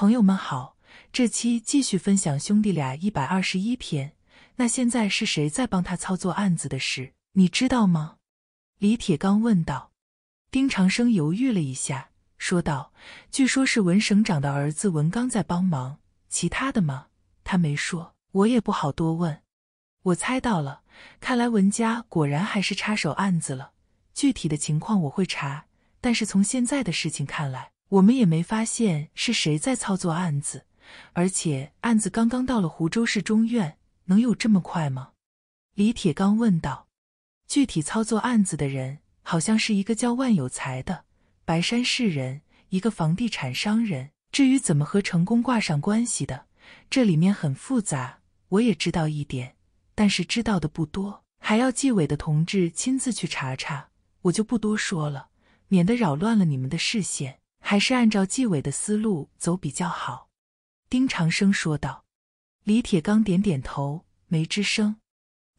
朋友们好，这期继续分享兄弟俩一百二十一篇。那现在是谁在帮他操作案子的事？你知道吗？李铁刚问道。丁长生犹豫了一下，说道：“据说是文省长的儿子文刚在帮忙，其他的嘛，他没说，我也不好多问。我猜到了，看来文家果然还是插手案子了。具体的情况我会查，但是从现在的事情看来。”我们也没发现是谁在操作案子，而且案子刚刚到了湖州市中院，能有这么快吗？李铁刚问道。具体操作案子的人好像是一个叫万有才的，白山市人，一个房地产商人。至于怎么和成功挂上关系的，这里面很复杂，我也知道一点，但是知道的不多，还要纪委的同志亲自去查查。我就不多说了，免得扰乱了你们的视线。还是按照纪委的思路走比较好，丁长生说道。李铁刚点点头，没吱声。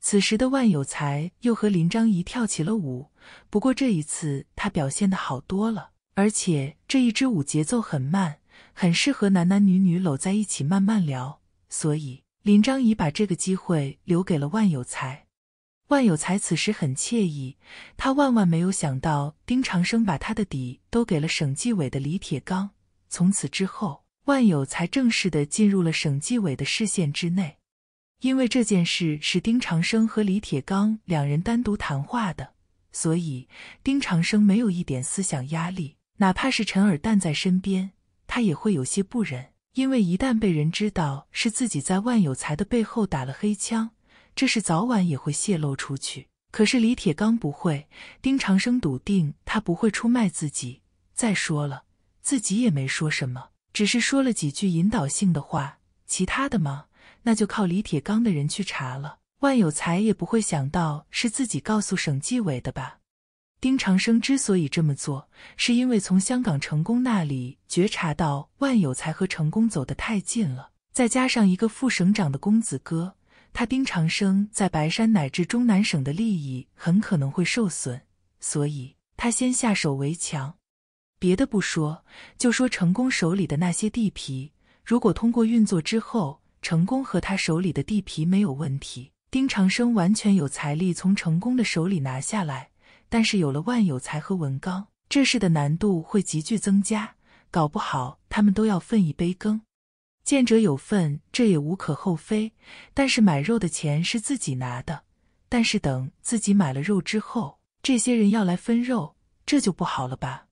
此时的万有才又和林章怡跳起了舞，不过这一次他表现的好多了，而且这一支舞节奏很慢，很适合男男女女搂在一起慢慢聊，所以林章怡把这个机会留给了万有才。万有才此时很惬意，他万万没有想到丁长生把他的底都给了省纪委的李铁刚。从此之后，万有才正式的进入了省纪委的视线之内。因为这件事是丁长生和李铁刚两人单独谈话的，所以丁长生没有一点思想压力。哪怕是陈尔旦在身边，他也会有些不忍，因为一旦被人知道是自己在万有才的背后打了黑枪。这事早晚也会泄露出去，可是李铁刚不会。丁长生笃定他不会出卖自己。再说了，自己也没说什么，只是说了几句引导性的话。其他的嘛，那就靠李铁刚的人去查了。万有才也不会想到是自己告诉省纪委的吧？丁长生之所以这么做，是因为从香港成功那里觉察到万有才和成功走得太近了，再加上一个副省长的公子哥。他丁长生在白山乃至中南省的利益很可能会受损，所以他先下手为强。别的不说，就说成功手里的那些地皮，如果通过运作之后，成功和他手里的地皮没有问题，丁长生完全有财力从成功的手里拿下来。但是有了万有才和文刚，这事的难度会急剧增加，搞不好他们都要分一杯羹。见者有份，这也无可厚非。但是买肉的钱是自己拿的，但是等自己买了肉之后，这些人要来分肉，这就不好了吧？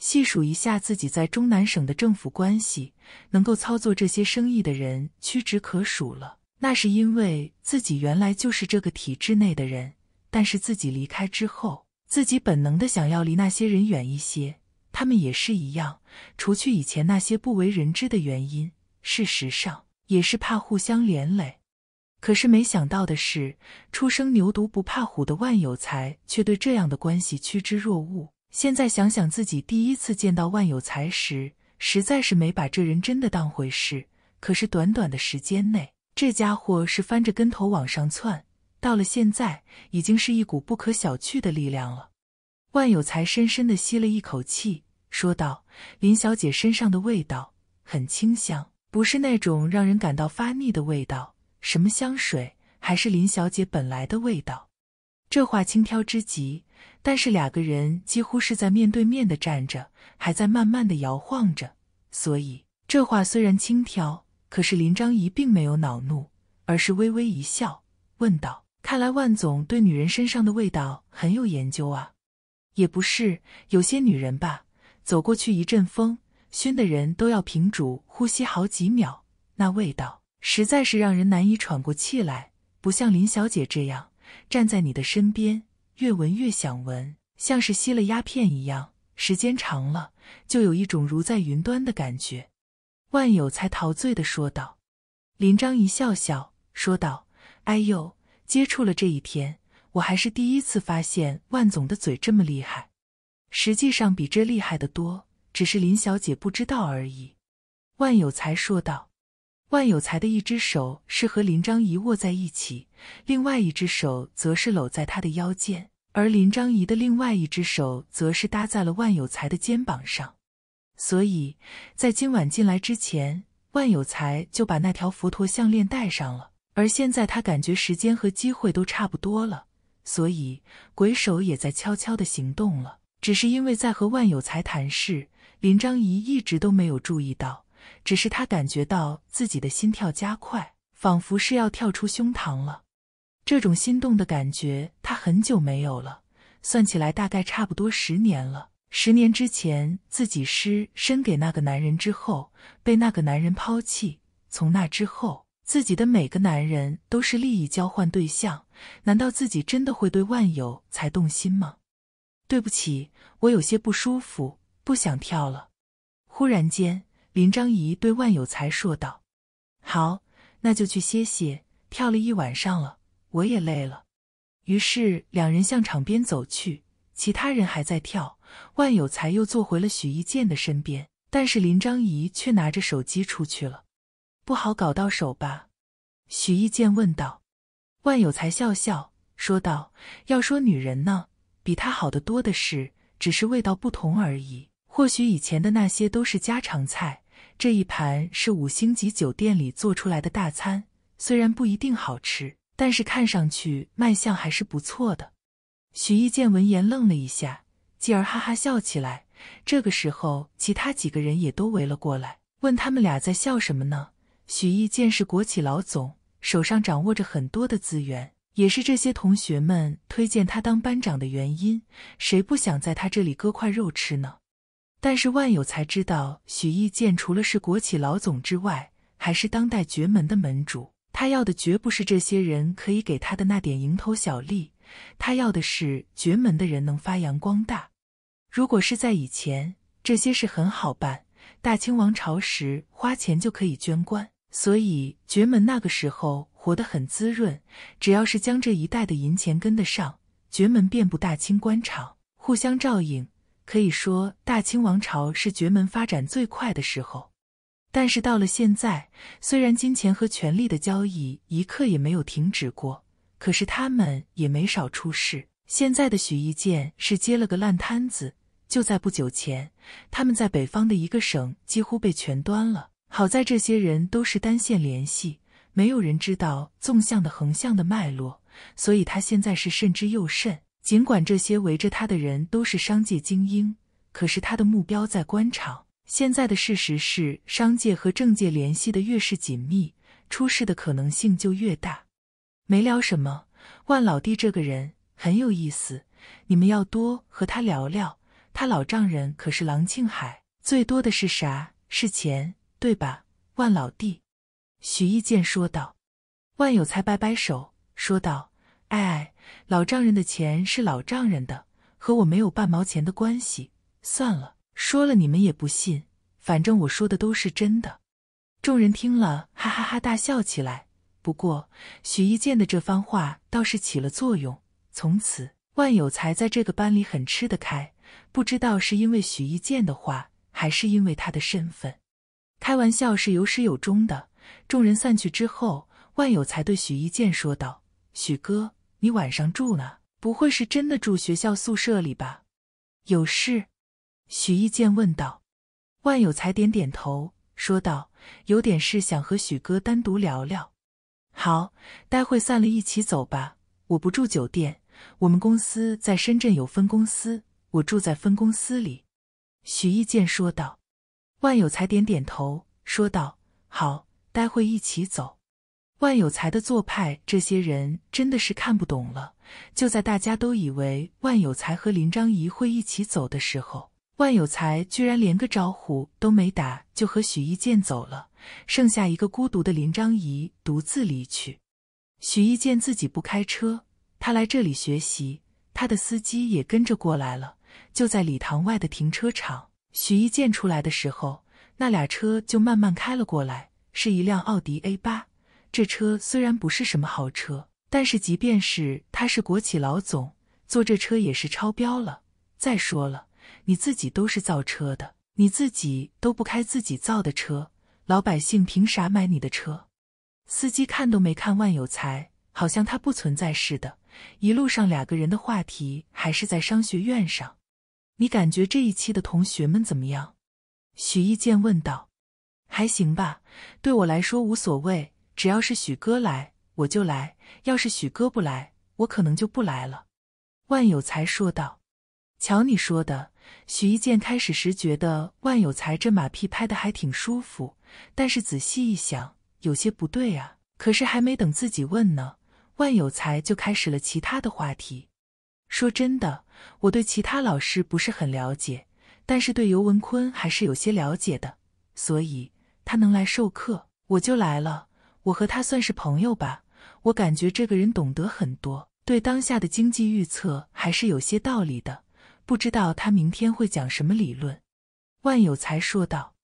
细数一下自己在中南省的政府关系，能够操作这些生意的人屈指可数了。那是因为自己原来就是这个体制内的人，但是自己离开之后，自己本能的想要离那些人远一些。他们也是一样，除去以前那些不为人知的原因。事实上也是怕互相连累，可是没想到的是，初生牛犊不怕虎的万有才却对这样的关系趋之若鹜。现在想想自己第一次见到万有才时，实在是没把这人真的当回事。可是短短的时间内，这家伙是翻着跟头往上窜，到了现在已经是一股不可小觑的力量了。万有才深深的吸了一口气，说道：“林小姐身上的味道很清香。”不是那种让人感到发腻的味道，什么香水，还是林小姐本来的味道。这话轻佻之极，但是两个人几乎是在面对面的站着，还在慢慢的摇晃着，所以这话虽然轻佻，可是林章怡并没有恼怒，而是微微一笑，问道：“看来万总对女人身上的味道很有研究啊，也不是有些女人吧，走过去一阵风。”熏的人都要屏住呼吸好几秒，那味道实在是让人难以喘过气来。不像林小姐这样站在你的身边，越闻越想闻，像是吸了鸦片一样。时间长了，就有一种如在云端的感觉。”万有才陶醉的说道。林章一笑笑说道：“哎呦，接触了这一天，我还是第一次发现万总的嘴这么厉害。实际上，比这厉害的多。”只是林小姐不知道而已。”万有才说道。万有才的一只手是和林章仪握在一起，另外一只手则是搂在她的腰间，而林章仪的另外一只手则是搭在了万有才的肩膀上。所以，在今晚进来之前，万有才就把那条佛陀项链戴上了。而现在，他感觉时间和机会都差不多了，所以鬼手也在悄悄的行动了。只是因为，在和万有才谈事。林章怡一直都没有注意到，只是她感觉到自己的心跳加快，仿佛是要跳出胸膛了。这种心动的感觉，她很久没有了，算起来大概差不多十年了。十年之前，自己失身给那个男人之后，被那个男人抛弃。从那之后，自己的每个男人都是利益交换对象。难道自己真的会对万有才动心吗？对不起，我有些不舒服。不想跳了。忽然间，林张怡对万有才说道：“好，那就去歇歇，跳了一晚上了，我也累了。”于是两人向场边走去。其他人还在跳，万有才又坐回了许一剑的身边，但是林张怡却拿着手机出去了。“不好搞到手吧？”许一剑问道。万有才笑笑说道：“要说女人呢，比她好的多的是，只是味道不同而已。”或许以前的那些都是家常菜，这一盘是五星级酒店里做出来的大餐，虽然不一定好吃，但是看上去卖相还是不错的。许毅见闻言愣了一下，继而哈哈笑起来。这个时候，其他几个人也都围了过来，问他们俩在笑什么呢？许毅见是国企老总，手上掌握着很多的资源，也是这些同学们推荐他当班长的原因。谁不想在他这里割块肉吃呢？但是万有才知道，许义建除了是国企老总之外，还是当代绝门的门主。他要的绝不是这些人可以给他的那点蝇头小利，他要的是绝门的人能发扬光大。如果是在以前，这些事很好办。大清王朝时，花钱就可以捐官，所以绝门那个时候活得很滋润。只要是江浙一带的银钱跟得上，绝门遍布大清官场，互相照应。可以说，大清王朝是绝门发展最快的时候。但是到了现在，虽然金钱和权力的交易一刻也没有停止过，可是他们也没少出事。现在的许一健是接了个烂摊子。就在不久前，他们在北方的一个省几乎被全端了。好在这些人都是单线联系，没有人知道纵向的、横向的脉络，所以他现在是慎之又慎。尽管这些围着他的人都是商界精英，可是他的目标在官场。现在的事实是，商界和政界联系的越是紧密，出事的可能性就越大。没聊什么，万老弟这个人很有意思，你们要多和他聊聊。他老丈人可是郎庆海，最多的是啥？是钱，对吧？万老弟，许一剑说道。万有才摆摆手说道。哎，老丈人的钱是老丈人的，和我没有半毛钱的关系。算了，说了你们也不信，反正我说的都是真的。众人听了，哈哈哈大笑起来。不过许一健的这番话倒是起了作用，从此万有才在这个班里很吃得开。不知道是因为许一健的话，还是因为他的身份。开玩笑是有始有终的。众人散去之后，万有才对许一健说道：“许哥。”你晚上住呢？不会是真的住学校宿舍里吧？有事？许一剑问道。万有才点点头，说道：“有点事，想和许哥单独聊聊。”“好，待会散了，一起走吧。我不住酒店，我们公司在深圳有分公司，我住在分公司里。”许一剑说道。万有才点点头，说道：“好，待会一起走。”万有才的做派，这些人真的是看不懂了。就在大家都以为万有才和林章怡会一起走的时候，万有才居然连个招呼都没打，就和许一健走了，剩下一个孤独的林章怡独自离去。许一健自己不开车，他来这里学习，他的司机也跟着过来了。就在礼堂外的停车场，许一健出来的时候，那俩车就慢慢开了过来，是一辆奥迪 A 八。这车虽然不是什么豪车，但是即便是他是国企老总，坐这车也是超标了。再说了，你自己都是造车的，你自己都不开自己造的车，老百姓凭啥买你的车？司机看都没看万有才，好像他不存在似的。一路上两个人的话题还是在商学院上。你感觉这一期的同学们怎么样？许一健问道。还行吧，对我来说无所谓。只要是许哥来，我就来；要是许哥不来，我可能就不来了。”万有才说道。“瞧你说的。”许一健开始时觉得万有才这马屁拍得还挺舒服，但是仔细一想，有些不对啊。可是还没等自己问呢，万有才就开始了其他的话题。“说真的，我对其他老师不是很了解，但是对尤文坤还是有些了解的，所以他能来授课，我就来了。”我和他算是朋友吧，我感觉这个人懂得很多，对当下的经济预测还是有些道理的。不知道他明天会讲什么理论。”万有才说道，“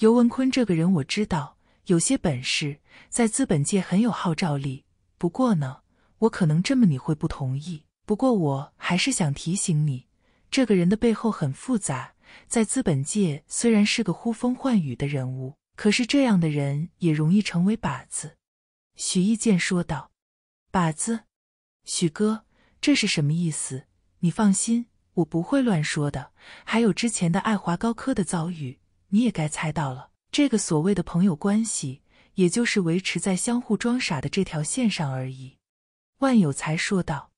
尤文坤这个人我知道，有些本事，在资本界很有号召力。不过呢，我可能这么你会不同意，不过我还是想提醒你，这个人的背后很复杂，在资本界虽然是个呼风唤雨的人物。”可是这样的人也容易成为靶子，许一剑说道：“靶子，许哥，这是什么意思？你放心，我不会乱说的。还有之前的爱华高科的遭遇，你也该猜到了。这个所谓的朋友关系，也就是维持在相互装傻的这条线上而已。”万有才说道。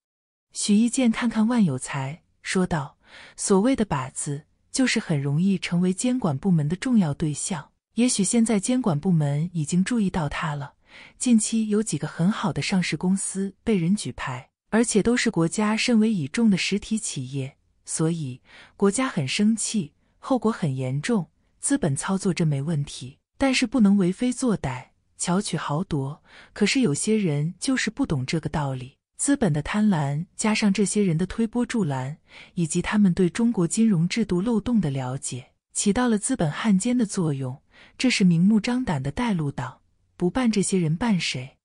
许一剑看看万有才，说道：“所谓的靶子，就是很容易成为监管部门的重要对象。”也许现在监管部门已经注意到他了。近期有几个很好的上市公司被人举牌，而且都是国家甚为倚重的实体企业，所以国家很生气，后果很严重。资本操作这没问题，但是不能为非作歹、巧取豪夺。可是有些人就是不懂这个道理，资本的贪婪加上这些人的推波助澜，以及他们对中国金融制度漏洞的了解，起到了资本汉奸的作用。这是明目张胆的带路党，不办这些人办谁？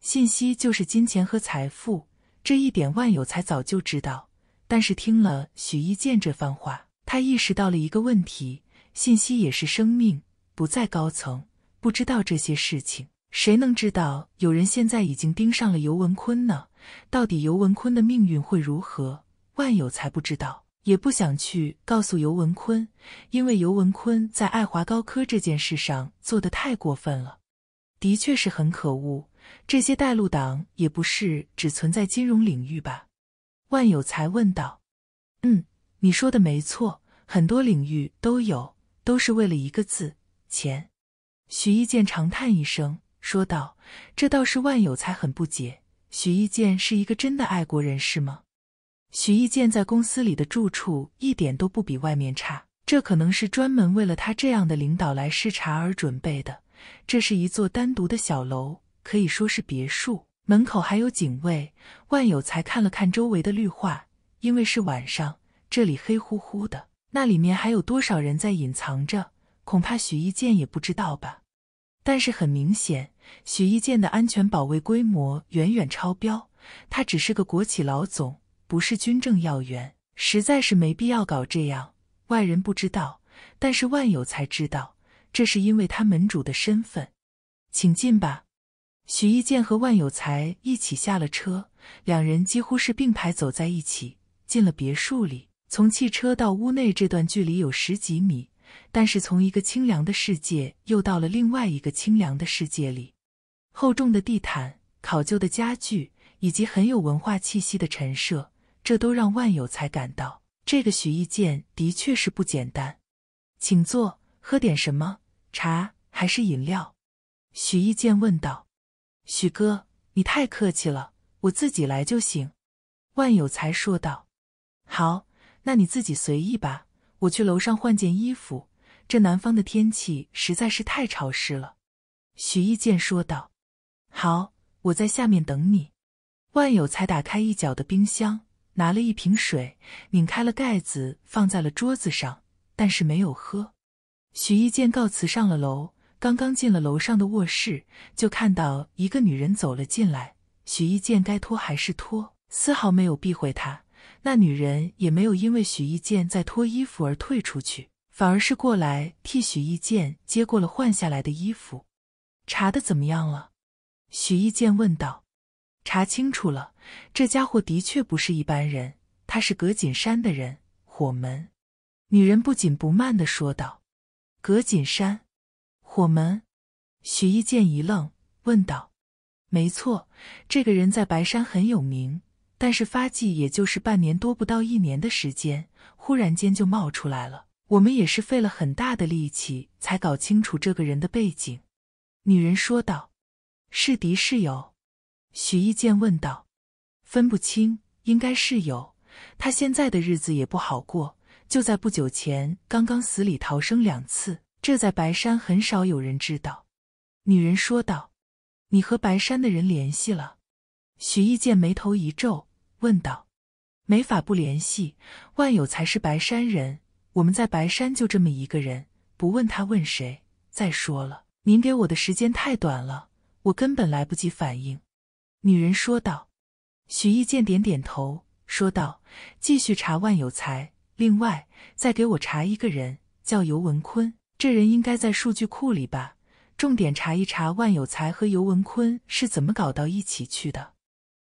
信息就是金钱和财富，这一点万有才早就知道。但是听了许一剑这番话，他意识到了一个问题：信息也是生命，不在高层不知道这些事情，谁能知道有人现在已经盯上了尤文坤呢？到底尤文坤的命运会如何？万有才不知道。也不想去告诉尤文坤，因为尤文坤在爱华高科这件事上做的太过分了，的确是很可恶。这些带路党也不是只存在金融领域吧？万有才问道。嗯，你说的没错，很多领域都有，都是为了一个字——钱。许一剑长叹一声说道：“这倒是万有才很不解，许一剑是一个真的爱国人士吗？”许义建在公司里的住处一点都不比外面差，这可能是专门为了他这样的领导来视察而准备的。这是一座单独的小楼，可以说是别墅。门口还有警卫。万有才看了看周围的绿化，因为是晚上，这里黑乎乎的。那里面还有多少人在隐藏着？恐怕许一建也不知道吧。但是很明显，许一建的安全保卫规模远远超标。他只是个国企老总。不是军政要员，实在是没必要搞这样。外人不知道，但是万有才知道，这是因为他门主的身份。请进吧。许一剑和万有才一起下了车，两人几乎是并排走在一起，进了别墅里。从汽车到屋内这段距离有十几米，但是从一个清凉的世界又到了另外一个清凉的世界里。厚重的地毯、考究的家具以及很有文化气息的陈设。这都让万有才感到，这个许一剑的确是不简单。请坐，喝点什么？茶还是饮料？许一剑问道。许哥，你太客气了，我自己来就行。万有才说道。好，那你自己随意吧，我去楼上换件衣服。这南方的天气实在是太潮湿了。许一剑说道。好，我在下面等你。万有才打开一角的冰箱。拿了一瓶水，拧开了盖子，放在了桌子上，但是没有喝。许一健告辞上了楼，刚刚进了楼上的卧室，就看到一个女人走了进来。许一健该脱还是脱，丝毫没有避讳她。那女人也没有因为许一健在脱衣服而退出去，反而是过来替许一健接过了换下来的衣服。查的怎么样了？许一健问道。查清楚了。这家伙的确不是一般人，他是葛锦山的人，火门。女人不紧不慢的说道。葛锦山，火门。许一剑一愣，问道：“没错，这个人在白山很有名，但是发迹也就是半年多不到一年的时间，忽然间就冒出来了。我们也是费了很大的力气才搞清楚这个人的背景。”女人说道：“是敌是友？”许一剑问道。分不清，应该是有。他现在的日子也不好过，就在不久前刚刚死里逃生两次，这在白山很少有人知道。女人说道：“你和白山的人联系了？”许义见眉头一皱，问道：“没法不联系，万有才是白山人，我们在白山就这么一个人，不问他问谁？再说了，您给我的时间太短了，我根本来不及反应。”女人说道。许义建点点头，说道：“继续查万有才，另外再给我查一个人，叫尤文坤。这人应该在数据库里吧？重点查一查万有才和尤文坤是怎么搞到一起去的。”“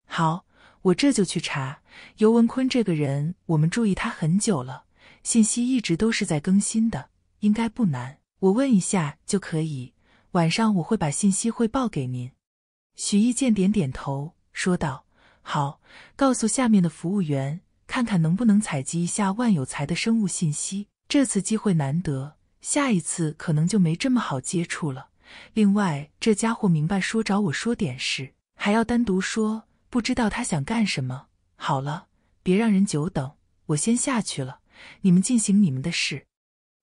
好，我这就去查。尤文坤这个人，我们注意他很久了，信息一直都是在更新的，应该不难。我问一下就可以。晚上我会把信息汇报给您。”许一建点点头，说道。好，告诉下面的服务员，看看能不能采集一下万有才的生物信息。这次机会难得，下一次可能就没这么好接触了。另外，这家伙明白说找我说点事，还要单独说，不知道他想干什么。好了，别让人久等，我先下去了。你们进行你们的事。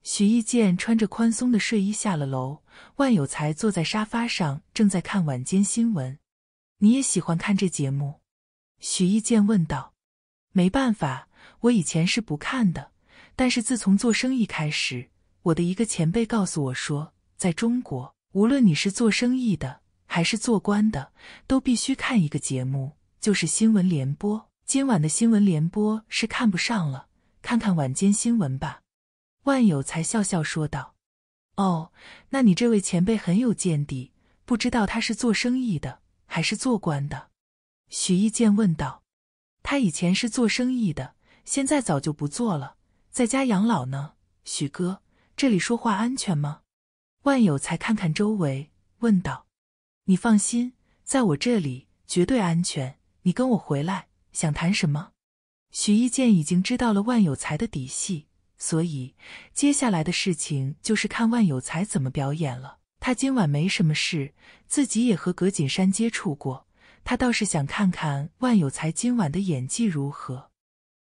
许一健穿着宽松的睡衣下了楼，万有才坐在沙发上，正在看晚间新闻。你也喜欢看这节目？许一见问道：“没办法，我以前是不看的，但是自从做生意开始，我的一个前辈告诉我说，在中国，无论你是做生意的还是做官的，都必须看一个节目，就是新闻联播。今晚的新闻联播是看不上了，看看晚间新闻吧。”万有才笑笑说道：“哦，那你这位前辈很有见地，不知道他是做生意的还是做官的？”许一剑问道：“他以前是做生意的，现在早就不做了，在家养老呢。”许哥，这里说话安全吗？”万有才看看周围，问道：“你放心，在我这里绝对安全。你跟我回来，想谈什么？”许一剑已经知道了万有才的底细，所以接下来的事情就是看万有才怎么表演了。他今晚没什么事，自己也和葛锦山接触过。他倒是想看看万有才今晚的演技如何。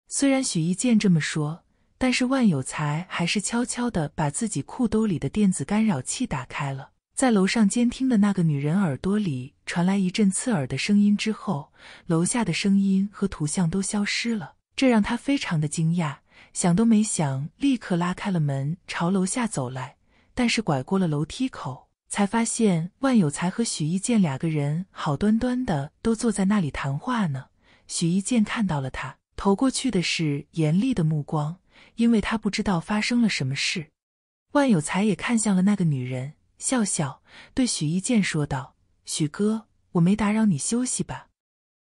虽然许一剑这么说，但是万有才还是悄悄地把自己裤兜里的电子干扰器打开了。在楼上监听的那个女人耳朵里传来一阵刺耳的声音之后，楼下的声音和图像都消失了，这让他非常的惊讶。想都没想，立刻拉开了门，朝楼下走来，但是拐过了楼梯口。才发现万有才和许一剑两个人好端端的都坐在那里谈话呢。许一剑看到了他，投过去的是严厉的目光，因为他不知道发生了什么事。万有才也看向了那个女人，笑笑，对许一剑说道：“许哥，我没打扰你休息吧？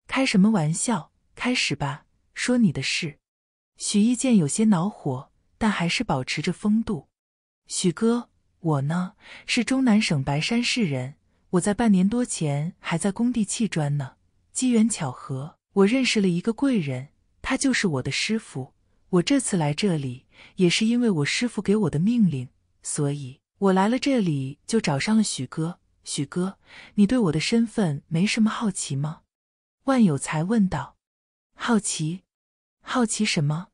开什么玩笑？开始吧，说你的事。”许一剑有些恼火，但还是保持着风度：“许哥。”我呢，是中南省白山市人。我在半年多前还在工地砌砖呢。机缘巧合，我认识了一个贵人，他就是我的师傅。我这次来这里，也是因为我师傅给我的命令，所以我来了这里就找上了许哥。许哥，你对我的身份没什么好奇吗？万有才问道。好奇？好奇什么？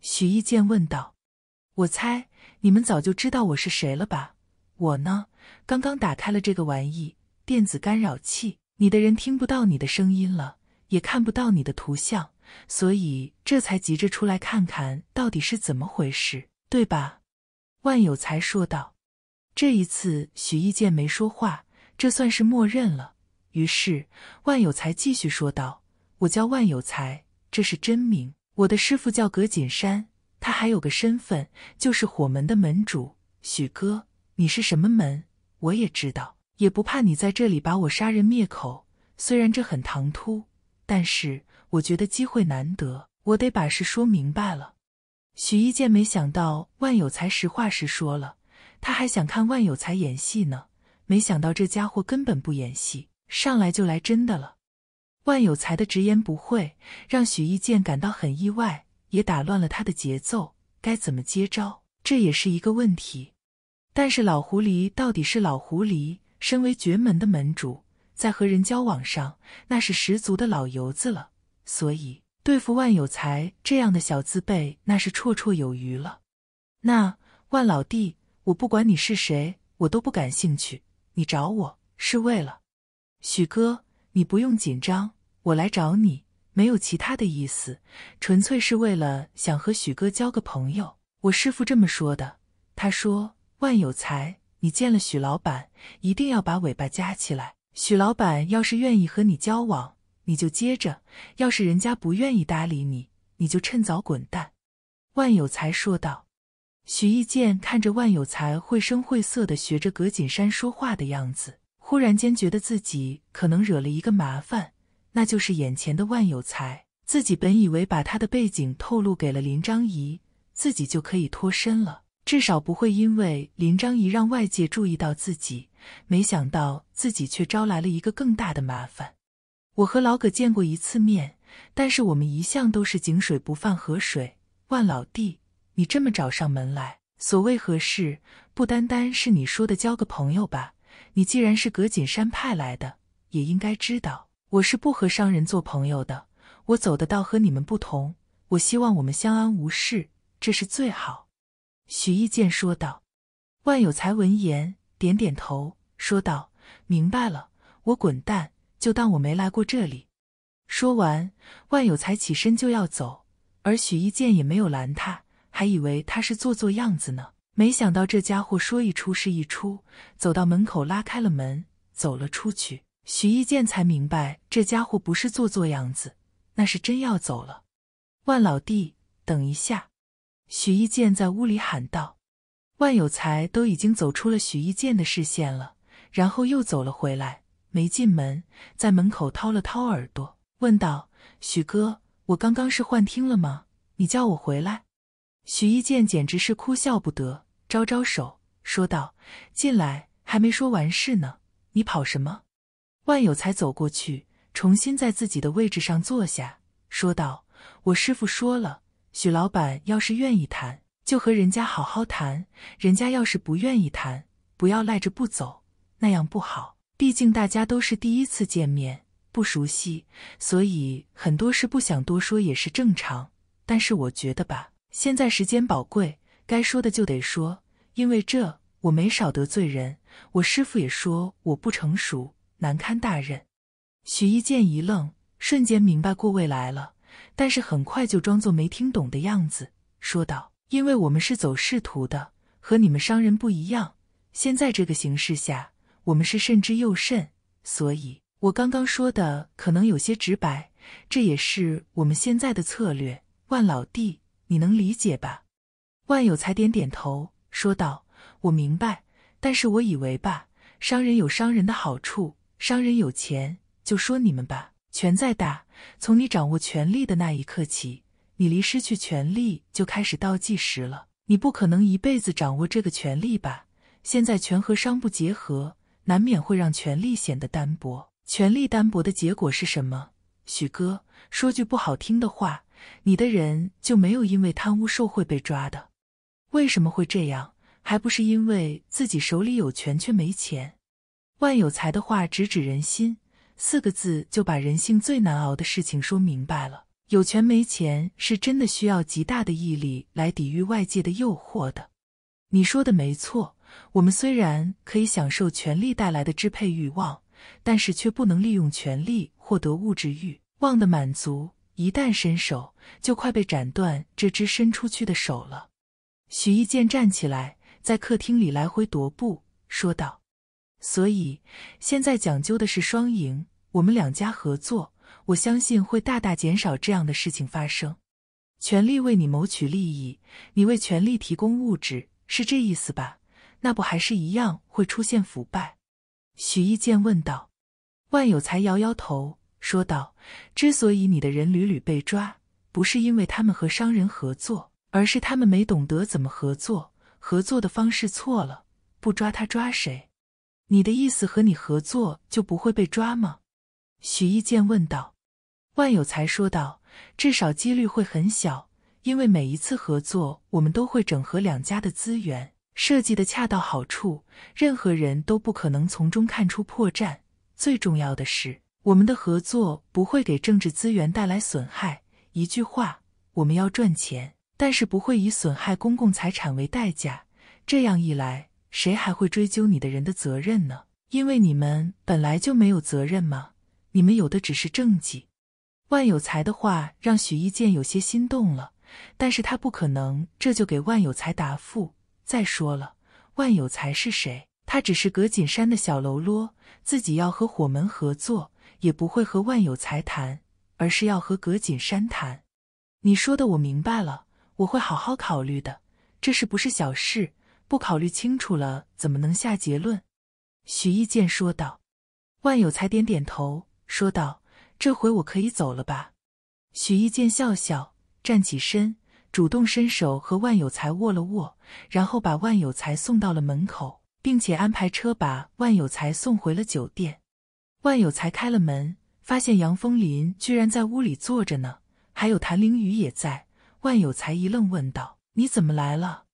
许一见问道。我猜。你们早就知道我是谁了吧？我呢，刚刚打开了这个玩意，电子干扰器，你的人听不到你的声音了，也看不到你的图像，所以这才急着出来看看到底是怎么回事，对吧？万有才说道。这一次，许一剑没说话，这算是默认了。于是，万有才继续说道：“我叫万有才，这是真名。我的师傅叫葛锦山。”他还有个身份，就是火门的门主。许哥，你是什么门？我也知道，也不怕你在这里把我杀人灭口。虽然这很唐突，但是我觉得机会难得，我得把事说明白了。许一剑没想到万有才实话实说了，他还想看万有才演戏呢，没想到这家伙根本不演戏，上来就来真的了。万有才的直言不讳让许一剑感到很意外。也打乱了他的节奏，该怎么接招？这也是一个问题。但是老狐狸到底是老狐狸，身为绝门的门主，在和人交往上那是十足的老油子了，所以对付万有才这样的小字辈，那是绰绰有余了。那万老弟，我不管你是谁，我都不感兴趣。你找我是为了？许哥，你不用紧张，我来找你。没有其他的意思，纯粹是为了想和许哥交个朋友。我师傅这么说的，他说：“万有才，你见了许老板，一定要把尾巴夹起来。许老板要是愿意和你交往，你就接着；要是人家不愿意搭理你，你就趁早滚蛋。”万有才说道。许一健看着万有才绘声绘色的学着葛锦山说话的样子，忽然间觉得自己可能惹了一个麻烦。那就是眼前的万有才。自己本以为把他的背景透露给了林章仪，自己就可以脱身了，至少不会因为林章仪让外界注意到自己。没想到自己却招来了一个更大的麻烦。我和老葛见过一次面，但是我们一向都是井水不犯河水。万老弟，你这么找上门来，所谓何事？不单单是你说的交个朋友吧？你既然是葛锦山派来的，也应该知道。我是不和商人做朋友的，我走的道和你们不同，我希望我们相安无事，这是最好。”许一健说道。万有才闻言，点点头，说道：“明白了，我滚蛋，就当我没来过这里。”说完，万有才起身就要走，而许一健也没有拦他，还以为他是做做样子呢，没想到这家伙说一出是一出，走到门口拉开了门，走了出去。许一剑才明白，这家伙不是做作样子，那是真要走了。万老弟，等一下！许一剑在屋里喊道。万有才都已经走出了许一剑的视线了，然后又走了回来，没进门，在门口掏了掏耳朵，问道：“许哥，我刚刚是幻听了吗？你叫我回来？”许一剑简直是哭笑不得，招招手说道：“进来，还没说完事呢，你跑什么？”万有才走过去，重新在自己的位置上坐下，说道：“我师傅说了，许老板要是愿意谈，就和人家好好谈；人家要是不愿意谈，不要赖着不走，那样不好。毕竟大家都是第一次见面，不熟悉，所以很多事不想多说也是正常。但是我觉得吧，现在时间宝贵，该说的就得说，因为这我没少得罪人，我师傅也说我不成熟。”难堪大任，许一见一愣，瞬间明白过未来了，但是很快就装作没听懂的样子说道：“因为我们是走仕途的，和你们商人不一样。现在这个形势下，我们是慎之又慎，所以我刚刚说的可能有些直白，这也是我们现在的策略。万老弟，你能理解吧？”万有才点点头说道：“我明白，但是我以为吧，商人有商人的好处。”商人有钱，就说你们吧。权再大，从你掌握权力的那一刻起，你离失去权力就开始倒计时了。你不可能一辈子掌握这个权力吧？现在权和商不结合，难免会让权力显得单薄。权力单薄的结果是什么？许哥，说句不好听的话，你的人就没有因为贪污受贿被抓的？为什么会这样？还不是因为自己手里有权却没钱。万有才的话直指人心，四个字就把人性最难熬的事情说明白了。有权没钱是真的需要极大的毅力来抵御外界的诱惑的。你说的没错，我们虽然可以享受权力带来的支配欲望，但是却不能利用权力获得物质欲望的满足。一旦伸手，就快被斩断这只伸出去的手了。许一建站起来，在客厅里来回踱步，说道。所以现在讲究的是双赢，我们两家合作，我相信会大大减少这样的事情发生。权力为你谋取利益，你为权力提供物质，是这意思吧？那不还是一样会出现腐败？许一剑问道。万有才摇摇头说道：“之所以你的人屡屡被抓，不是因为他们和商人合作，而是他们没懂得怎么合作，合作的方式错了。不抓他抓谁？”你的意思和你合作就不会被抓吗？许一健问道。万有才说道：“至少几率会很小，因为每一次合作，我们都会整合两家的资源，设计的恰到好处，任何人都不可能从中看出破绽。最重要的是，我们的合作不会给政治资源带来损害。一句话，我们要赚钱，但是不会以损害公共财产为代价。这样一来。”谁还会追究你的人的责任呢？因为你们本来就没有责任嘛，你们有的只是政绩。万有才的话让许一剑有些心动了，但是他不可能这就给万有才答复。再说了，万有才是谁？他只是葛锦山的小喽啰，自己要和火门合作，也不会和万有才谈，而是要和葛锦山谈。你说的我明白了，我会好好考虑的。这事不是小事。不考虑清楚了，怎么能下结论？许一见说道。万有才点点头，说道：“这回我可以走了吧？”许一见笑笑，站起身，主动伸手和万有才握了握，然后把万有才送到了门口，并且安排车把万有才送回了酒店。万有才开了门，发现杨风林居然在屋里坐着呢，还有谭玲雨也在。万有才一愣，问道：“你怎么来了？”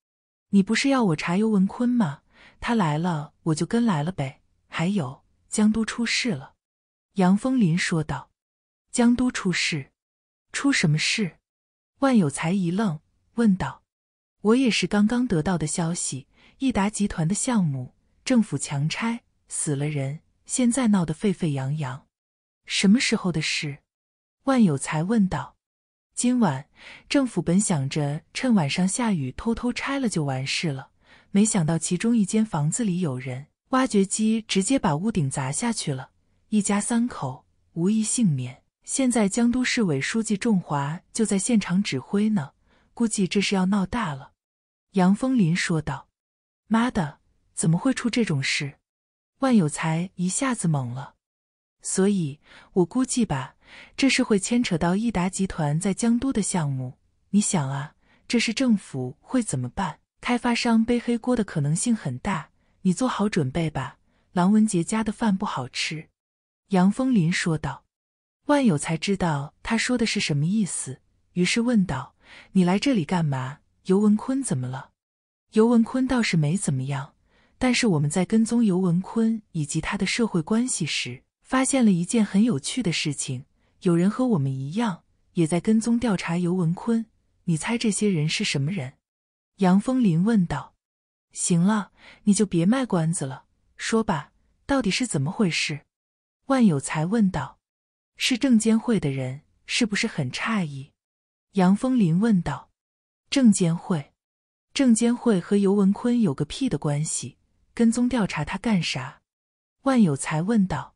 你不是要我查尤文坤吗？他来了，我就跟来了呗。还有，江都出事了，杨风林说道。江都出事，出什么事？万有才一愣，问道。我也是刚刚得到的消息，益达集团的项目，政府强拆，死了人，现在闹得沸沸扬扬。什么时候的事？万有才问道。今晚政府本想着趁晚上下雨偷偷拆了就完事了，没想到其中一间房子里有人，挖掘机直接把屋顶砸下去了，一家三口无一幸免。现在江都市委书记仲华就在现场指挥呢，估计这是要闹大了。”杨风林说道。“妈的，怎么会出这种事？”万有才一下子懵了。所以，我估计吧。这是会牵扯到益达集团在江都的项目。你想啊，这是政府会怎么办？开发商背黑锅的可能性很大。你做好准备吧。郎文杰家的饭不好吃。”杨风林说道。万有才知道他说的是什么意思，于是问道：“你来这里干嘛？尤文坤怎么了？”尤文坤倒是没怎么样，但是我们在跟踪尤文坤以及他的社会关系时，发现了一件很有趣的事情。有人和我们一样，也在跟踪调查尤文坤。你猜这些人是什么人？杨风林问道。行了，你就别卖关子了，说吧，到底是怎么回事？万有才问道。是证监会的人，是不是很诧异？杨风林问道。证监会？证监会和尤文坤有个屁的关系？跟踪调查他干啥？万有才问道。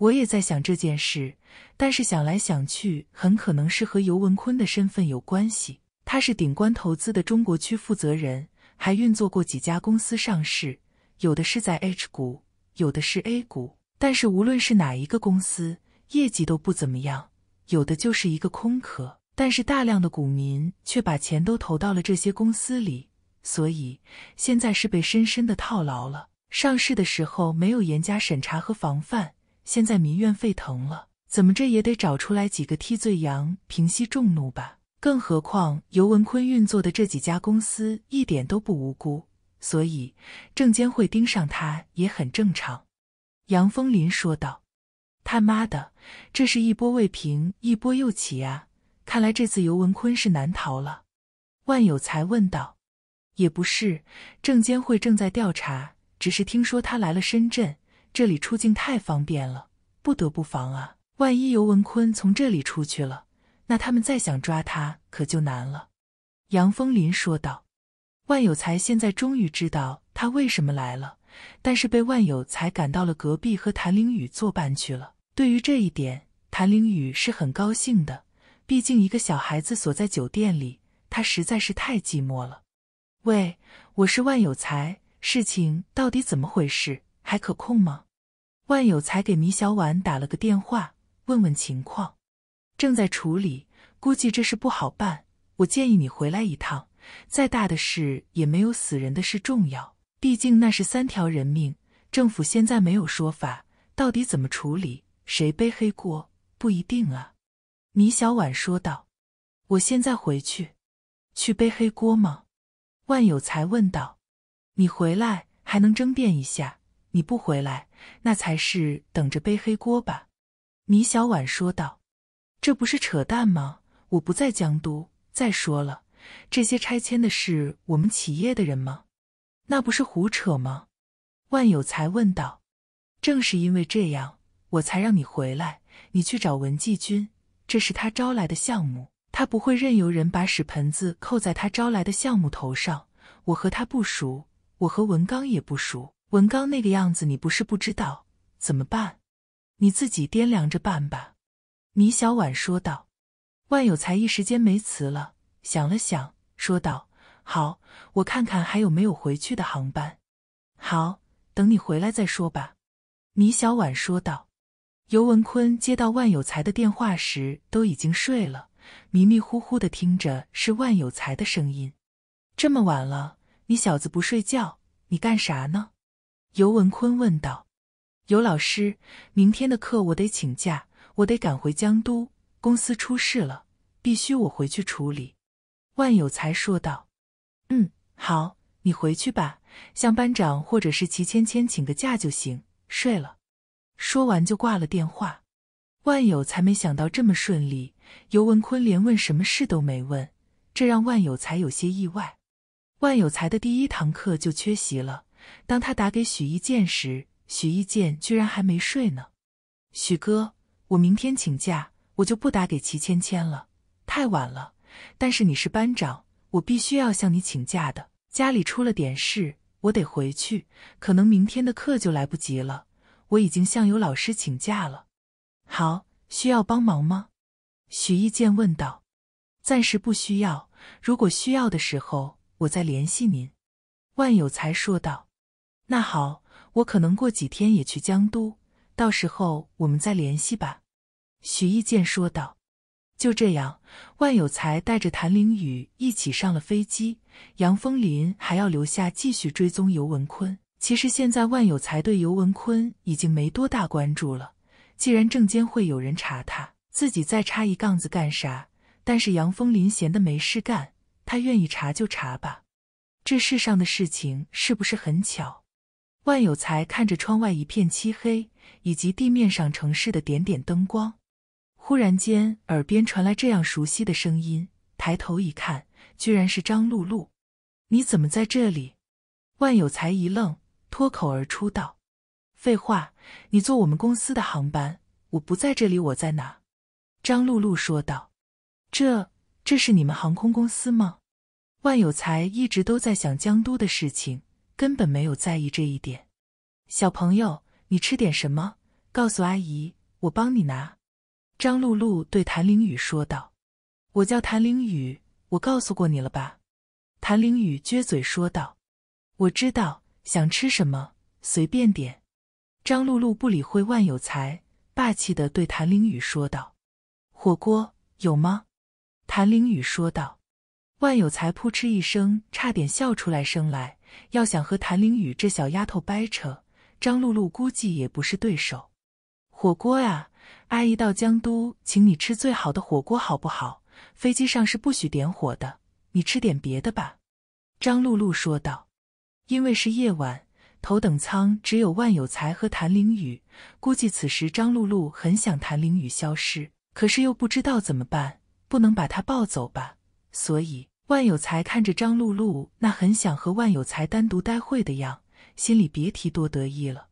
我也在想这件事，但是想来想去，很可能是和尤文坤的身份有关系。他是顶冠投资的中国区负责人，还运作过几家公司上市，有的是在 H 股，有的是 A 股。但是无论是哪一个公司，业绩都不怎么样，有的就是一个空壳。但是大量的股民却把钱都投到了这些公司里，所以现在是被深深的套牢了。上市的时候没有严加审查和防范。现在民怨沸腾了，怎么这也得找出来几个替罪羊平息众怒吧？更何况尤文坤运作的这几家公司一点都不无辜，所以证监会盯上他也很正常。”杨风林说道。“他妈的，这是一波未平一波又起啊！看来这次尤文坤是难逃了。”万有才问道。“也不是，证监会正在调查，只是听说他来了深圳。”这里出境太方便了，不得不防啊！万一尤文坤从这里出去了，那他们再想抓他可就难了。”杨风林说道。万有才现在终于知道他为什么来了，但是被万有才赶到了隔壁和谭玲雨作伴去了。对于这一点，谭玲雨是很高兴的，毕竟一个小孩子锁在酒店里，他实在是太寂寞了。喂，我是万有才，事情到底怎么回事？还可控吗？万有才给米小婉打了个电话，问问情况。正在处理，估计这事不好办。我建议你回来一趟，再大的事也没有死人的事重要。毕竟那是三条人命，政府现在没有说法，到底怎么处理，谁背黑锅不一定啊。米小婉说道：“我现在回去，去背黑锅吗？”万有才问道：“你回来还能争辩一下？”你不回来，那才是等着背黑锅吧？”米小婉说道，“这不是扯淡吗？我不在江都。再说了，这些拆迁的是我们企业的人吗？那不是胡扯吗？”万有才问道，“正是因为这样，我才让你回来。你去找文继军，这是他招来的项目，他不会任由人把屎盆子扣在他招来的项目头上。我和他不熟，我和文刚也不熟。”文刚那个样子，你不是不知道，怎么办？你自己掂量着办吧。”米小婉说道。万有才一时间没词了，想了想，说道：“好，我看看还有没有回去的航班。好，等你回来再说吧。”米小婉说道。尤文坤接到万有才的电话时，都已经睡了，迷迷糊糊的听着是万有才的声音：“这么晚了，你小子不睡觉，你干啥呢？”尤文坤问道：“尤老师，明天的课我得请假，我得赶回江都，公司出事了，必须我回去处理。”万有才说道：“嗯，好，你回去吧，向班长或者是齐芊芊请个假就行。”睡了。说完就挂了电话。万有才没想到这么顺利，尤文坤连问什么事都没问，这让万有才有些意外。万有才的第一堂课就缺席了。当他打给许一健时，许一健居然还没睡呢。许哥，我明天请假，我就不打给齐芊芊了，太晚了。但是你是班长，我必须要向你请假的。家里出了点事，我得回去，可能明天的课就来不及了。我已经向有老师请假了。好，需要帮忙吗？许一健问道。暂时不需要，如果需要的时候，我再联系您。万有才说道。那好，我可能过几天也去江都，到时候我们再联系吧。”许一建说道。“就这样。”万有才带着谭凌宇一起上了飞机。杨风林还要留下继续追踪尤文坤。其实现在万有才对尤文坤已经没多大关注了，既然证监会有人查他，自己再插一杠子干啥？但是杨风林闲得没事干，他愿意查就查吧。这世上的事情是不是很巧？万有才看着窗外一片漆黑，以及地面上城市的点点灯光，忽然间，耳边传来这样熟悉的声音。抬头一看，居然是张露露。“你怎么在这里？”万有才一愣，脱口而出道：“废话，你坐我们公司的航班，我不在这里，我在哪？”张露露说道：“这，这是你们航空公司吗？”万有才一直都在想江都的事情。根本没有在意这一点。小朋友，你吃点什么？告诉阿姨，我帮你拿。”张露露对谭凌宇说道。“我叫谭凌宇，我告诉过你了吧？”谭凌宇撅嘴说道。“我知道，想吃什么随便点。”张露露不理会万有才，霸气的对谭凌宇说道：“火锅有吗？”谭凌宇说道。万有才扑哧一声，差点笑出来声来。要想和谭玲雨这小丫头掰扯，张露露估计也不是对手。火锅啊，阿姨到江都请你吃最好的火锅好不好？飞机上是不许点火的，你吃点别的吧。张露露说道。因为是夜晚，头等舱只有万有才和谭玲雨，估计此时张露露很想谭玲雨消失，可是又不知道怎么办，不能把她抱走吧，所以。万有才看着张露露那很想和万有才单独待会的样，心里别提多得意了。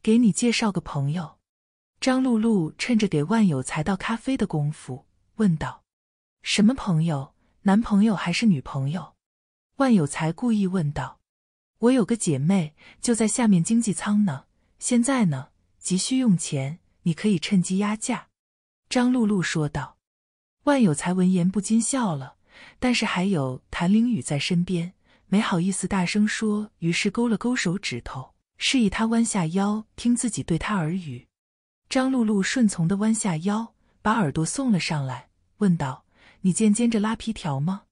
给你介绍个朋友，张露露趁着给万有才倒咖啡的功夫问道：“什么朋友？男朋友还是女朋友？”万有才故意问道：“我有个姐妹就在下面经济舱呢，现在呢急需用钱，你可以趁机压价。”张露露说道。万有才闻言不禁笑了。但是还有谭灵雨在身边，没好意思大声说，于是勾了勾手指头，示意他弯下腰，听自己对他耳语。张露露顺从的弯下腰，把耳朵送了上来，问道：“你见尖着拉皮条吗？”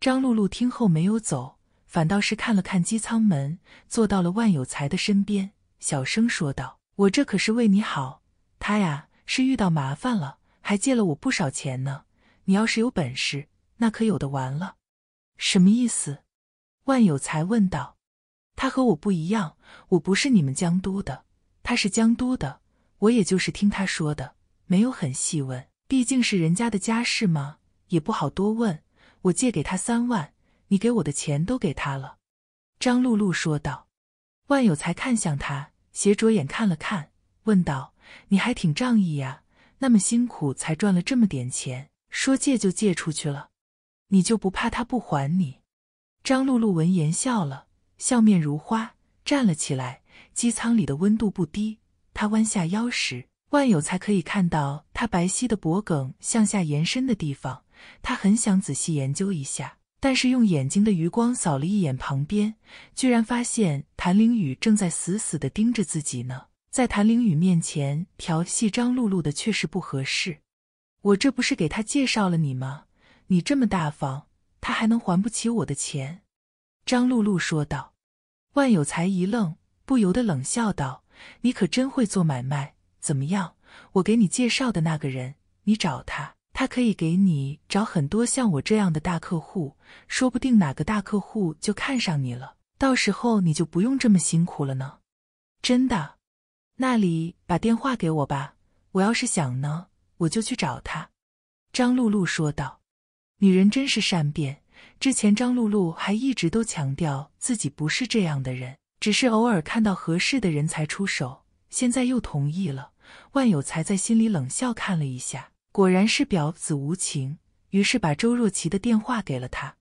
张露露听后没有走，反倒是看了看机舱门，坐到了万有才的身边，小声说道：“我这可是为你好，他呀是遇到麻烦了，还借了我不少钱呢。你要是有本事。”那可有的玩了，什么意思？万有才问道。他和我不一样，我不是你们江都的，他是江都的。我也就是听他说的，没有很细问，毕竟是人家的家事嘛，也不好多问。我借给他三万，你给我的钱都给他了。张露露说道。万有才看向他，斜着眼看了看，问道：“你还挺仗义呀，那么辛苦才赚了这么点钱，说借就借出去了？”你就不怕他不还你？张露露闻言笑了，笑面如花，站了起来。机舱里的温度不低，她弯下腰时，万有才可以看到她白皙的脖梗向下延伸的地方。他很想仔细研究一下，但是用眼睛的余光扫了一眼旁边，居然发现谭灵雨正在死死地盯着自己呢。在谭灵雨面前调戏张露露的确实不合适。我这不是给他介绍了你吗？你这么大方，他还能还不起我的钱？”张露露说道。万有才一愣，不由得冷笑道：“你可真会做买卖。怎么样，我给你介绍的那个人，你找他，他可以给你找很多像我这样的大客户，说不定哪个大客户就看上你了，到时候你就不用这么辛苦了呢。”“真的？那里把电话给我吧，我要是想呢，我就去找他。”张露露说道。女人真是善变，之前张露露还一直都强调自己不是这样的人，只是偶尔看到合适的人才出手，现在又同意了。万有才在心里冷笑，看了一下，果然是婊子无情，于是把周若琪的电话给了他。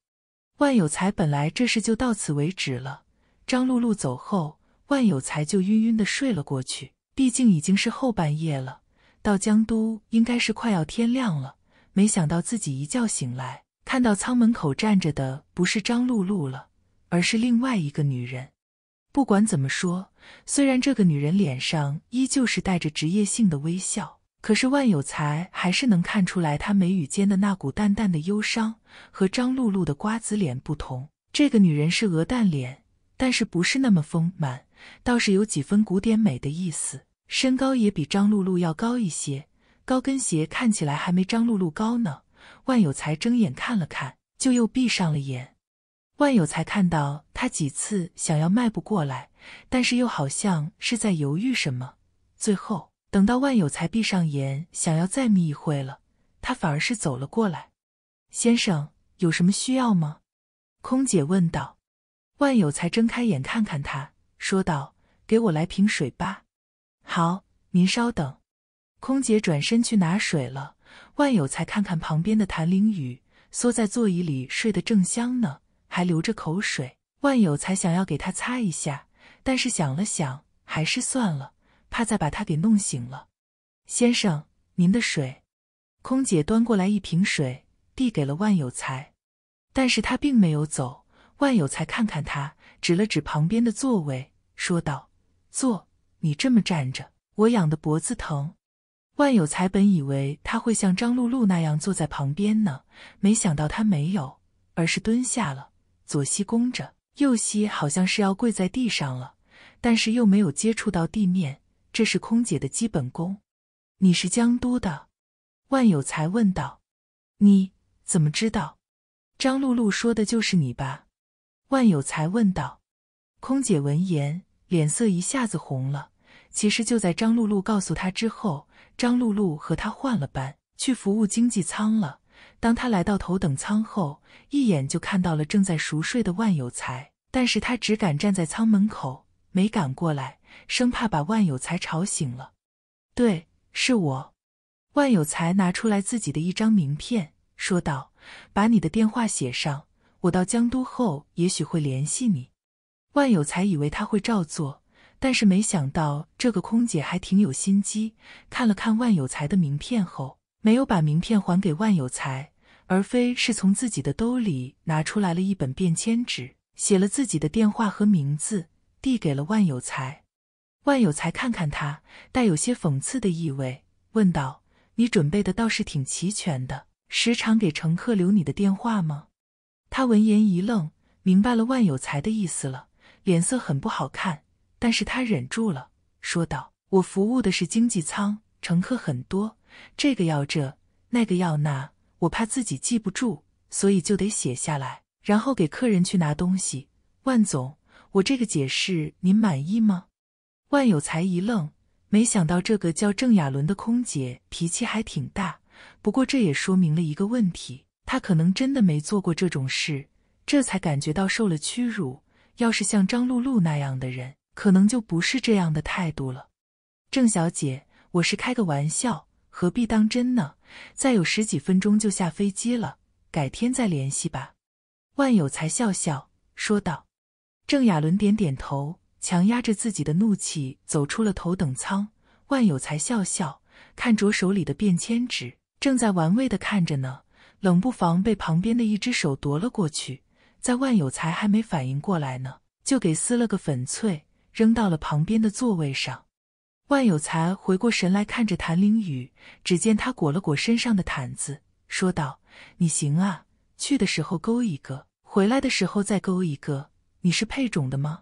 万有才本来这事就到此为止了，张露露走后，万有才就晕晕的睡了过去，毕竟已经是后半夜了，到江都应该是快要天亮了。没想到自己一觉醒来，看到舱门口站着的不是张露露了，而是另外一个女人。不管怎么说，虽然这个女人脸上依旧是带着职业性的微笑，可是万有才还是能看出来她眉宇间的那股淡淡的忧伤。和张露露的瓜子脸不同，这个女人是鹅蛋脸，但是不是那么丰满，倒是有几分古典美的意思。身高也比张露露要高一些。高跟鞋看起来还没张露露高呢。万有才睁眼看了看，就又闭上了眼。万有才看到他几次想要迈步过来，但是又好像是在犹豫什么。最后等到万有才闭上眼想要再眯一会了，他反而是走了过来。“先生有什么需要吗？”空姐问道。万有才睁开眼看看他，说道：“给我来瓶水吧。”“好，您稍等。”空姐转身去拿水了，万有才看看旁边的谭凌宇，缩在座椅里睡得正香呢，还流着口水。万有才想要给他擦一下，但是想了想，还是算了，怕再把他给弄醒了。先生，您的水。空姐端过来一瓶水，递给了万有才，但是他并没有走。万有才看看他，指了指旁边的座位，说道：“坐，你这么站着，我仰的脖子疼。”万有才本以为他会像张露露那样坐在旁边呢，没想到他没有，而是蹲下了，左膝弓着，右膝好像是要跪在地上了，但是又没有接触到地面。这是空姐的基本功。你是江都的？万有才问道。你怎么知道？张露露说的就是你吧？万有才问道。空姐闻言，脸色一下子红了。其实就在张露露告诉他之后。张露露和他换了班，去服务经济舱了。当他来到头等舱后，一眼就看到了正在熟睡的万有才，但是他只敢站在舱门口，没敢过来，生怕把万有才吵醒了。对，是我。万有才拿出来自己的一张名片，说道：“把你的电话写上，我到江都后也许会联系你。”万有才以为他会照做。但是没想到，这个空姐还挺有心机。看了看万有才的名片后，没有把名片还给万有才，而非是从自己的兜里拿出来了一本便签纸，写了自己的电话和名字，递给了万有才。万有才看看他，带有些讽刺的意味，问道：“你准备的倒是挺齐全的，时常给乘客留你的电话吗？”他闻言一愣，明白了万有才的意思了，脸色很不好看。但是他忍住了，说道：“我服务的是经济舱，乘客很多，这个要这，那个要那，我怕自己记不住，所以就得写下来，然后给客人去拿东西。”万总，我这个解释您满意吗？万有才一愣，没想到这个叫郑雅伦的空姐脾气还挺大，不过这也说明了一个问题，她可能真的没做过这种事，这才感觉到受了屈辱。要是像张露露那样的人。可能就不是这样的态度了，郑小姐，我是开个玩笑，何必当真呢？再有十几分钟就下飞机了，改天再联系吧。万有才笑笑说道。郑亚伦点点头，强压着自己的怒气走出了头等舱。万有才笑笑看着手里的便签纸，正在玩味的看着呢，冷不防被旁边的一只手夺了过去，在万有才还没反应过来呢，就给撕了个粉碎。扔到了旁边的座位上。万有才回过神来看着谭凌宇，只见他裹了裹身上的毯子，说道：“你行啊，去的时候勾一个，回来的时候再勾一个。你是配种的吗？”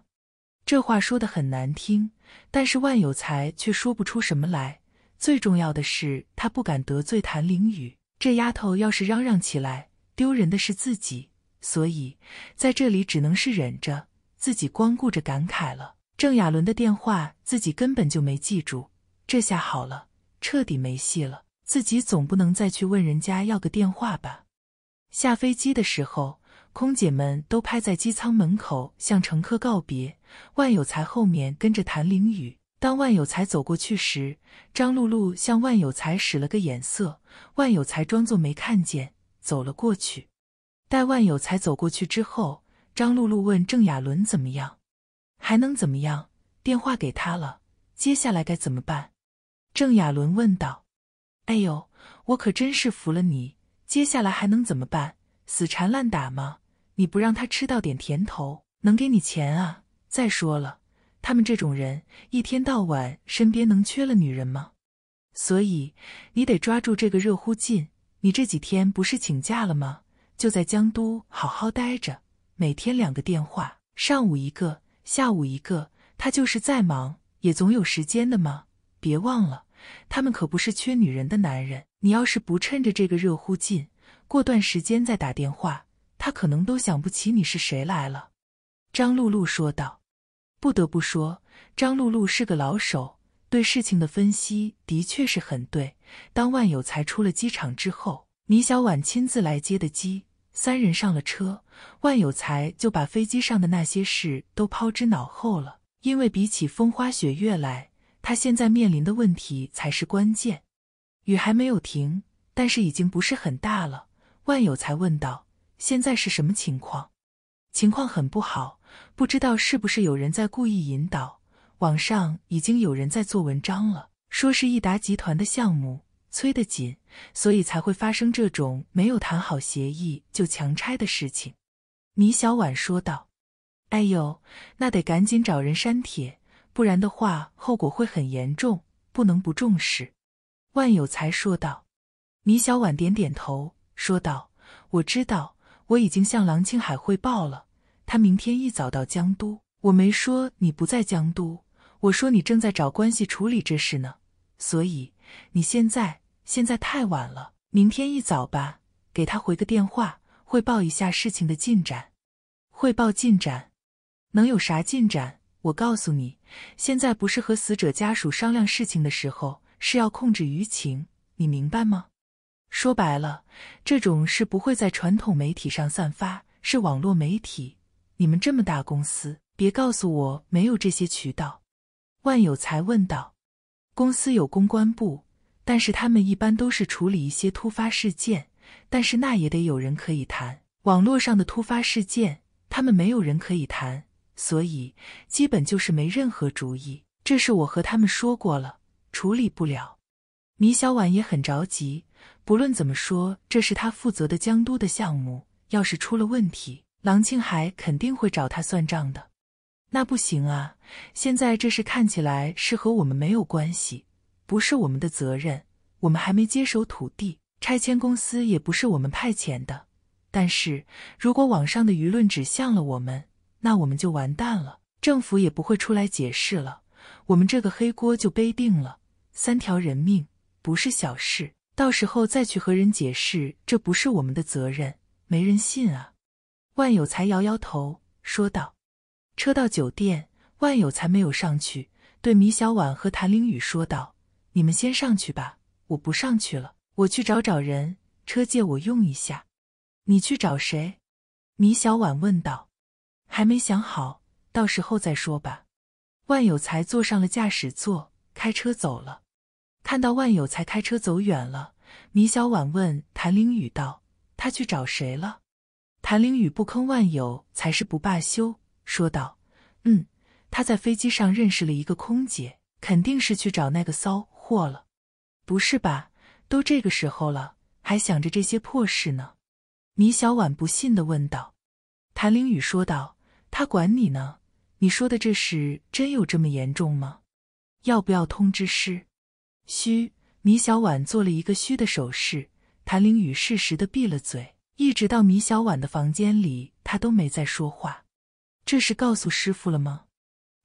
这话说的很难听，但是万有才却说不出什么来。最重要的是，他不敢得罪谭凌宇。这丫头要是嚷嚷起来，丢人的是自己。所以在这里只能是忍着，自己光顾着感慨了。郑亚伦的电话自己根本就没记住，这下好了，彻底没戏了。自己总不能再去问人家要个电话吧？下飞机的时候，空姐们都拍在机舱门口向乘客告别。万有才后面跟着谭凌宇。当万有才走过去时，张露露向万有才使了个眼色，万有才装作没看见走了过去。待万有才走过去之后，张露露问郑亚伦怎么样。还能怎么样？电话给他了，接下来该怎么办？郑亚伦问道。“哎呦，我可真是服了你！接下来还能怎么办？死缠烂打吗？你不让他吃到点甜头，能给你钱啊？再说了，他们这种人，一天到晚身边能缺了女人吗？所以你得抓住这个热乎劲。你这几天不是请假了吗？就在江都好好待着，每天两个电话，上午一个。”下午一个，他就是再忙也总有时间的嘛。别忘了，他们可不是缺女人的男人。你要是不趁着这个热乎劲，过段时间再打电话，他可能都想不起你是谁来了。”张露露说道。不得不说，张露露是个老手，对事情的分析的确是很对。当万有才出了机场之后，米小婉亲自来接的机。三人上了车，万有才就把飞机上的那些事都抛之脑后了。因为比起风花雪月来，他现在面临的问题才是关键。雨还没有停，但是已经不是很大了。万有才问道：“现在是什么情况？”“情况很不好，不知道是不是有人在故意引导。网上已经有人在做文章了，说是亿达集团的项目。”催得紧，所以才会发生这种没有谈好协议就强拆的事情。”米小婉说道。“哎呦，那得赶紧找人删帖，不然的话后果会很严重，不能不重视。”万有才说道。米小婉点点头，说道：“我知道，我已经向郎庆海汇报了，他明天一早到江都。我没说你不在江都，我说你正在找关系处理这事呢。所以你现在。”现在太晚了，明天一早吧，给他回个电话，汇报一下事情的进展。汇报进展，能有啥进展？我告诉你，现在不是和死者家属商量事情的时候，是要控制舆情，你明白吗？说白了，这种事不会在传统媒体上散发，是网络媒体。你们这么大公司，别告诉我没有这些渠道。万有才问道：“公司有公关部？”但是他们一般都是处理一些突发事件，但是那也得有人可以谈。网络上的突发事件，他们没有人可以谈，所以基本就是没任何主意。这是我和他们说过了，处理不了。米小婉也很着急，不论怎么说，这是他负责的江都的项目，要是出了问题，郎庆海肯定会找他算账的。那不行啊！现在这事看起来是和我们没有关系。不是我们的责任，我们还没接手土地，拆迁公司也不是我们派遣的。但是如果网上的舆论指向了我们，那我们就完蛋了，政府也不会出来解释了，我们这个黑锅就背定了。三条人命不是小事，到时候再去和人解释这不是我们的责任，没人信啊。万有才摇摇头说道。车到酒店，万有才没有上去，对米小婉和谭玲雨说道。你们先上去吧，我不上去了。我去找找人，车借我用一下。你去找谁？米小婉问道。还没想好，到时候再说吧。万有才坐上了驾驶座，开车走了。看到万有才开车走远了，米小婉问谭凌宇道：“他去找谁了？”谭凌宇不吭，万有才是不罢休，说道：“嗯，他在飞机上认识了一个空姐，肯定是去找那个骚。”过了，不是吧？都这个时候了，还想着这些破事呢？米小婉不信的问道。谭玲雨说道：“他管你呢？你说的这事真有这么严重吗？要不要通知师？”“嘘。”米小婉做了一个嘘的手势。谭玲雨适时的闭了嘴。一直到米小婉的房间里，他都没再说话。这是告诉师傅了吗？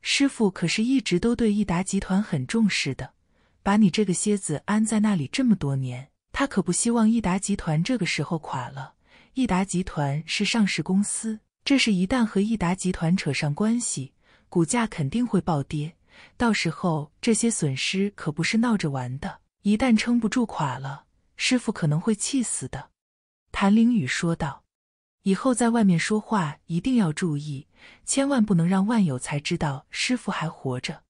师傅可是一直都对益达集团很重视的。把你这个蝎子安在那里这么多年，他可不希望益达集团这个时候垮了。益达集团是上市公司，这事一旦和益达集团扯上关系，股价肯定会暴跌。到时候这些损失可不是闹着玩的。一旦撑不住垮了，师傅可能会气死的。”谭凌宇说道，“以后在外面说话一定要注意，千万不能让万有才知道师傅还活着。”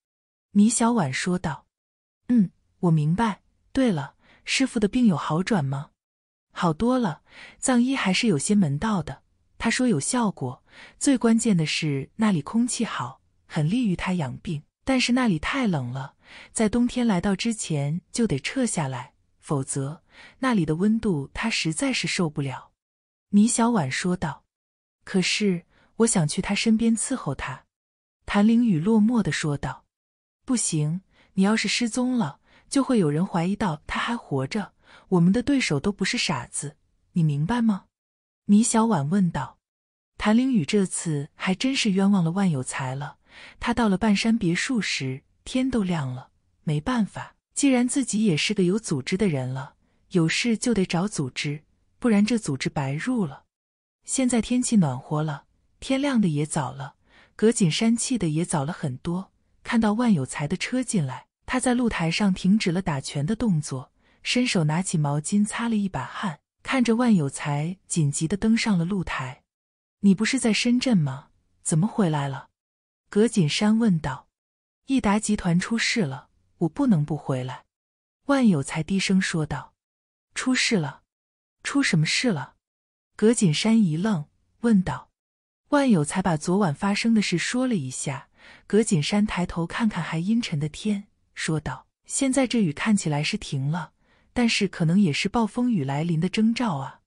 米小婉说道。嗯，我明白。对了，师傅的病有好转吗？好多了。藏医还是有些门道的，他说有效果。最关键的是那里空气好，很利于他养病。但是那里太冷了，在冬天来到之前就得撤下来，否则那里的温度他实在是受不了。”米小婉说道。“可是我想去他身边伺候他。”谭玲雨落寞的说道。“不行。”你要是失踪了，就会有人怀疑到他还活着。我们的对手都不是傻子，你明白吗？”米小婉问道。谭凌宇这次还真是冤枉了万有才了。他到了半山别墅时，天都亮了。没办法，既然自己也是个有组织的人了，有事就得找组织，不然这组织白入了。现在天气暖和了，天亮的也早了，葛锦山气的也早了很多，看到万有才的车进来。他在露台上停止了打拳的动作，伸手拿起毛巾擦了一把汗，看着万有才紧急的登上了露台。“你不是在深圳吗？怎么回来了？”葛锦山问道。“益达集团出事了，我不能不回来。”万有才低声说道。“出事了？出什么事了？”葛锦山一愣，问道。万有才把昨晚发生的事说了一下。葛锦山抬头看看还阴沉的天。说道：“现在这雨看起来是停了，但是可能也是暴风雨来临的征兆啊。”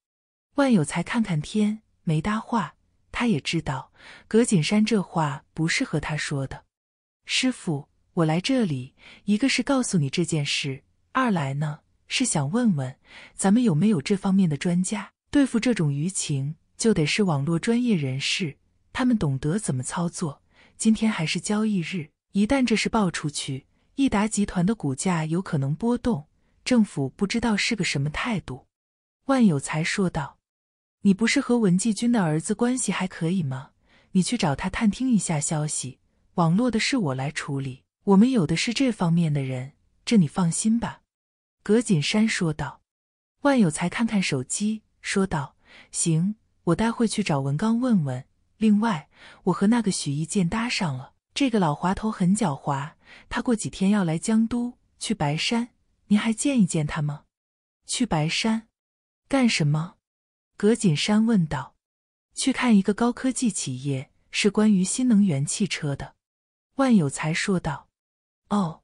万有才看看天，没搭话。他也知道，葛锦山这话不是和他说的。师傅，我来这里，一个是告诉你这件事，二来呢是想问问，咱们有没有这方面的专家？对付这种舆情，就得是网络专业人士，他们懂得怎么操作。今天还是交易日，一旦这事爆出去。益达集团的股价有可能波动，政府不知道是个什么态度。”万有才说道，“你不是和文继军的儿子关系还可以吗？你去找他探听一下消息，网络的事我来处理，我们有的是这方面的人，这你放心吧。”葛锦山说道。万有才看看手机，说道：“行，我待会去找文刚问问。另外，我和那个许一剑搭上了。”这个老滑头很狡猾，他过几天要来江都去白山，您还见一见他吗？去白山干什么？葛锦山问道。去看一个高科技企业，是关于新能源汽车的。万有才说道。哦，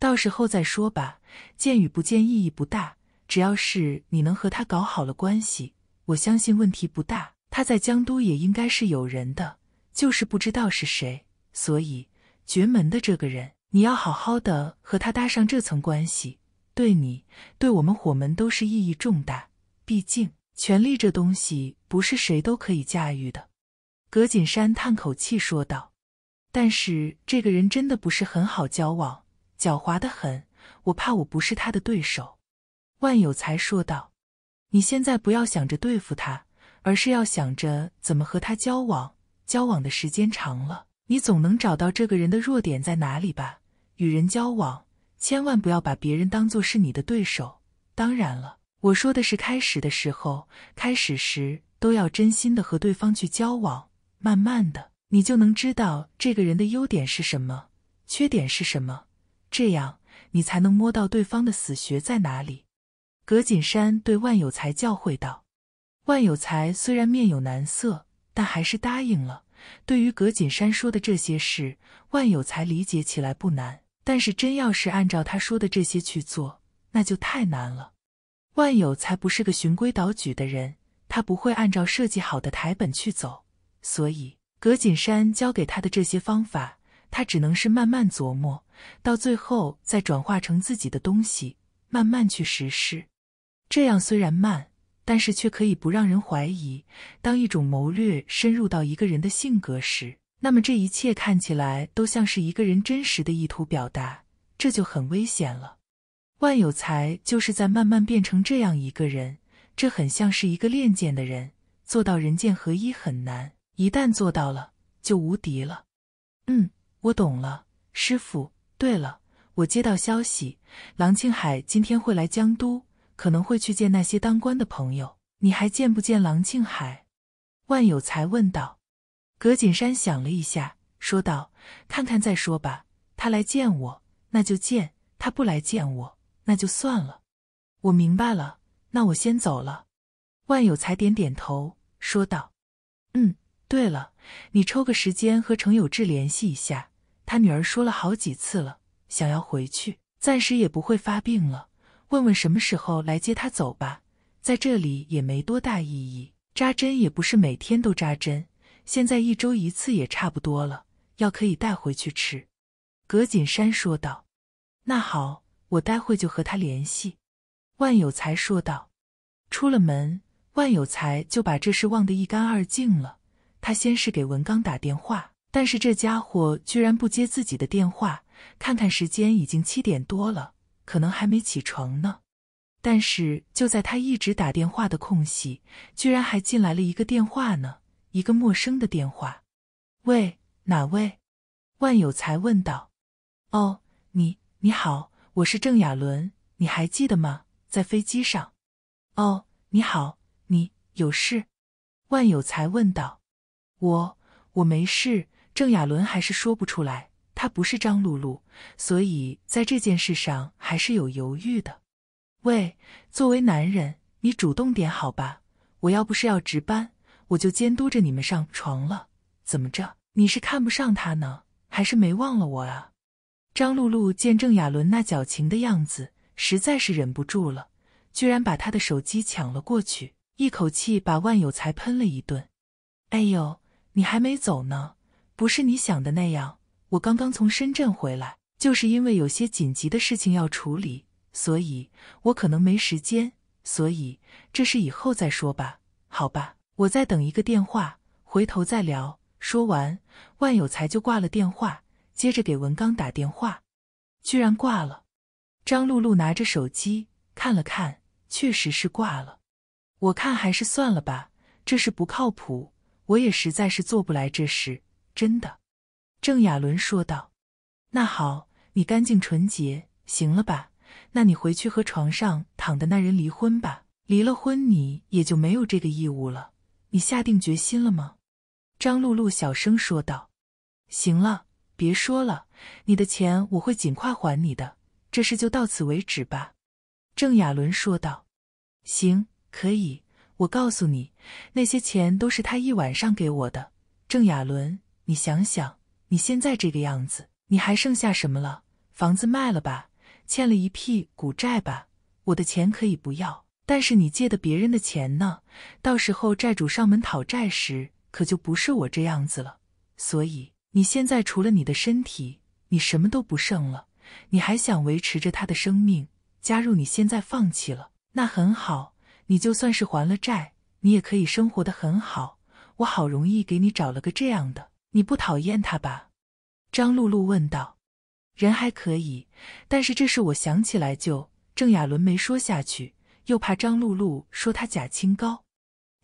到时候再说吧，见与不见意义不大，只要是你能和他搞好了关系，我相信问题不大。他在江都也应该是有人的，就是不知道是谁。所以，绝门的这个人，你要好好的和他搭上这层关系，对你，对我们火门都是意义重大。毕竟，权力这东西不是谁都可以驾驭的。”葛锦山叹口气说道。“但是，这个人真的不是很好交往，狡猾的很，我怕我不是他的对手。”万有才说道。“你现在不要想着对付他，而是要想着怎么和他交往。交往的时间长了。”你总能找到这个人的弱点在哪里吧？与人交往，千万不要把别人当做是你的对手。当然了，我说的是开始的时候，开始时都要真心的和对方去交往。慢慢的，你就能知道这个人的优点是什么，缺点是什么，这样你才能摸到对方的死穴在哪里。葛锦山对万有才教诲道：“万有才虽然面有难色，但还是答应了。”对于葛锦山说的这些事，万有才理解起来不难，但是真要是按照他说的这些去做，那就太难了。万有才不是个循规蹈矩的人，他不会按照设计好的台本去走，所以葛锦山教给他的这些方法，他只能是慢慢琢磨，到最后再转化成自己的东西，慢慢去实施。这样虽然慢。但是却可以不让人怀疑。当一种谋略深入到一个人的性格时，那么这一切看起来都像是一个人真实的意图表达，这就很危险了。万有才就是在慢慢变成这样一个人，这很像是一个练剑的人，做到人剑合一很难，一旦做到了，就无敌了。嗯，我懂了，师傅。对了，我接到消息，郎庆海今天会来江都。可能会去见那些当官的朋友，你还见不见郎庆海？”万有才问道。葛锦山想了一下，说道：“看看再说吧。他来见我，那就见；他不来见我，那就算了。”我明白了，那我先走了。”万有才点点头，说道：“嗯，对了，你抽个时间和程有志联系一下，他女儿说了好几次了，想要回去，暂时也不会发病了。”问问什么时候来接他走吧，在这里也没多大意义。扎针也不是每天都扎针，现在一周一次也差不多了。药可以带回去吃。”葛锦山说道。“那好，我待会就和他联系。”万有才说道。出了门，万有才就把这事忘得一干二净了。他先是给文刚打电话，但是这家伙居然不接自己的电话。看看时间，已经七点多了。可能还没起床呢，但是就在他一直打电话的空隙，居然还进来了一个电话呢，一个陌生的电话。喂，哪位？万有才问道。哦，你你好，我是郑雅伦，你还记得吗？在飞机上。哦，你好，你有事？万有才问道。我我没事。郑雅伦还是说不出来。他不是张露露，所以在这件事上还是有犹豫的。喂，作为男人，你主动点好吧！我要不是要值班，我就监督着你们上床了。怎么着？你是看不上他呢，还是没忘了我啊？张露露见郑亚伦那矫情的样子，实在是忍不住了，居然把他的手机抢了过去，一口气把万有才喷了一顿。哎呦，你还没走呢，不是你想的那样。我刚刚从深圳回来，就是因为有些紧急的事情要处理，所以我可能没时间，所以这事以后再说吧，好吧，我再等一个电话，回头再聊。说完，万有才就挂了电话，接着给文刚打电话，居然挂了。张露露拿着手机看了看，确实是挂了。我看还是算了吧，这事不靠谱，我也实在是做不来这事，真的。郑亚伦说道：“那好，你干净纯洁，行了吧？那你回去和床上躺的那人离婚吧。离了婚，你也就没有这个义务了。你下定决心了吗？”张露露小声说道：“行了，别说了。你的钱我会尽快还你的。这事就到此为止吧。”郑亚伦说道：“行，可以。我告诉你，那些钱都是他一晚上给我的。郑亚伦，你想想。”你现在这个样子，你还剩下什么了？房子卖了吧，欠了一屁股债吧？我的钱可以不要，但是你借的别人的钱呢？到时候债主上门讨债时，可就不是我这样子了。所以你现在除了你的身体，你什么都不剩了。你还想维持着他的生命？加入你现在放弃了，那很好。你就算是还了债，你也可以生活的很好。我好容易给你找了个这样的。你不讨厌他吧？张露露问道。人还可以，但是这事我想起来就……郑亚伦没说下去，又怕张露露说他假清高。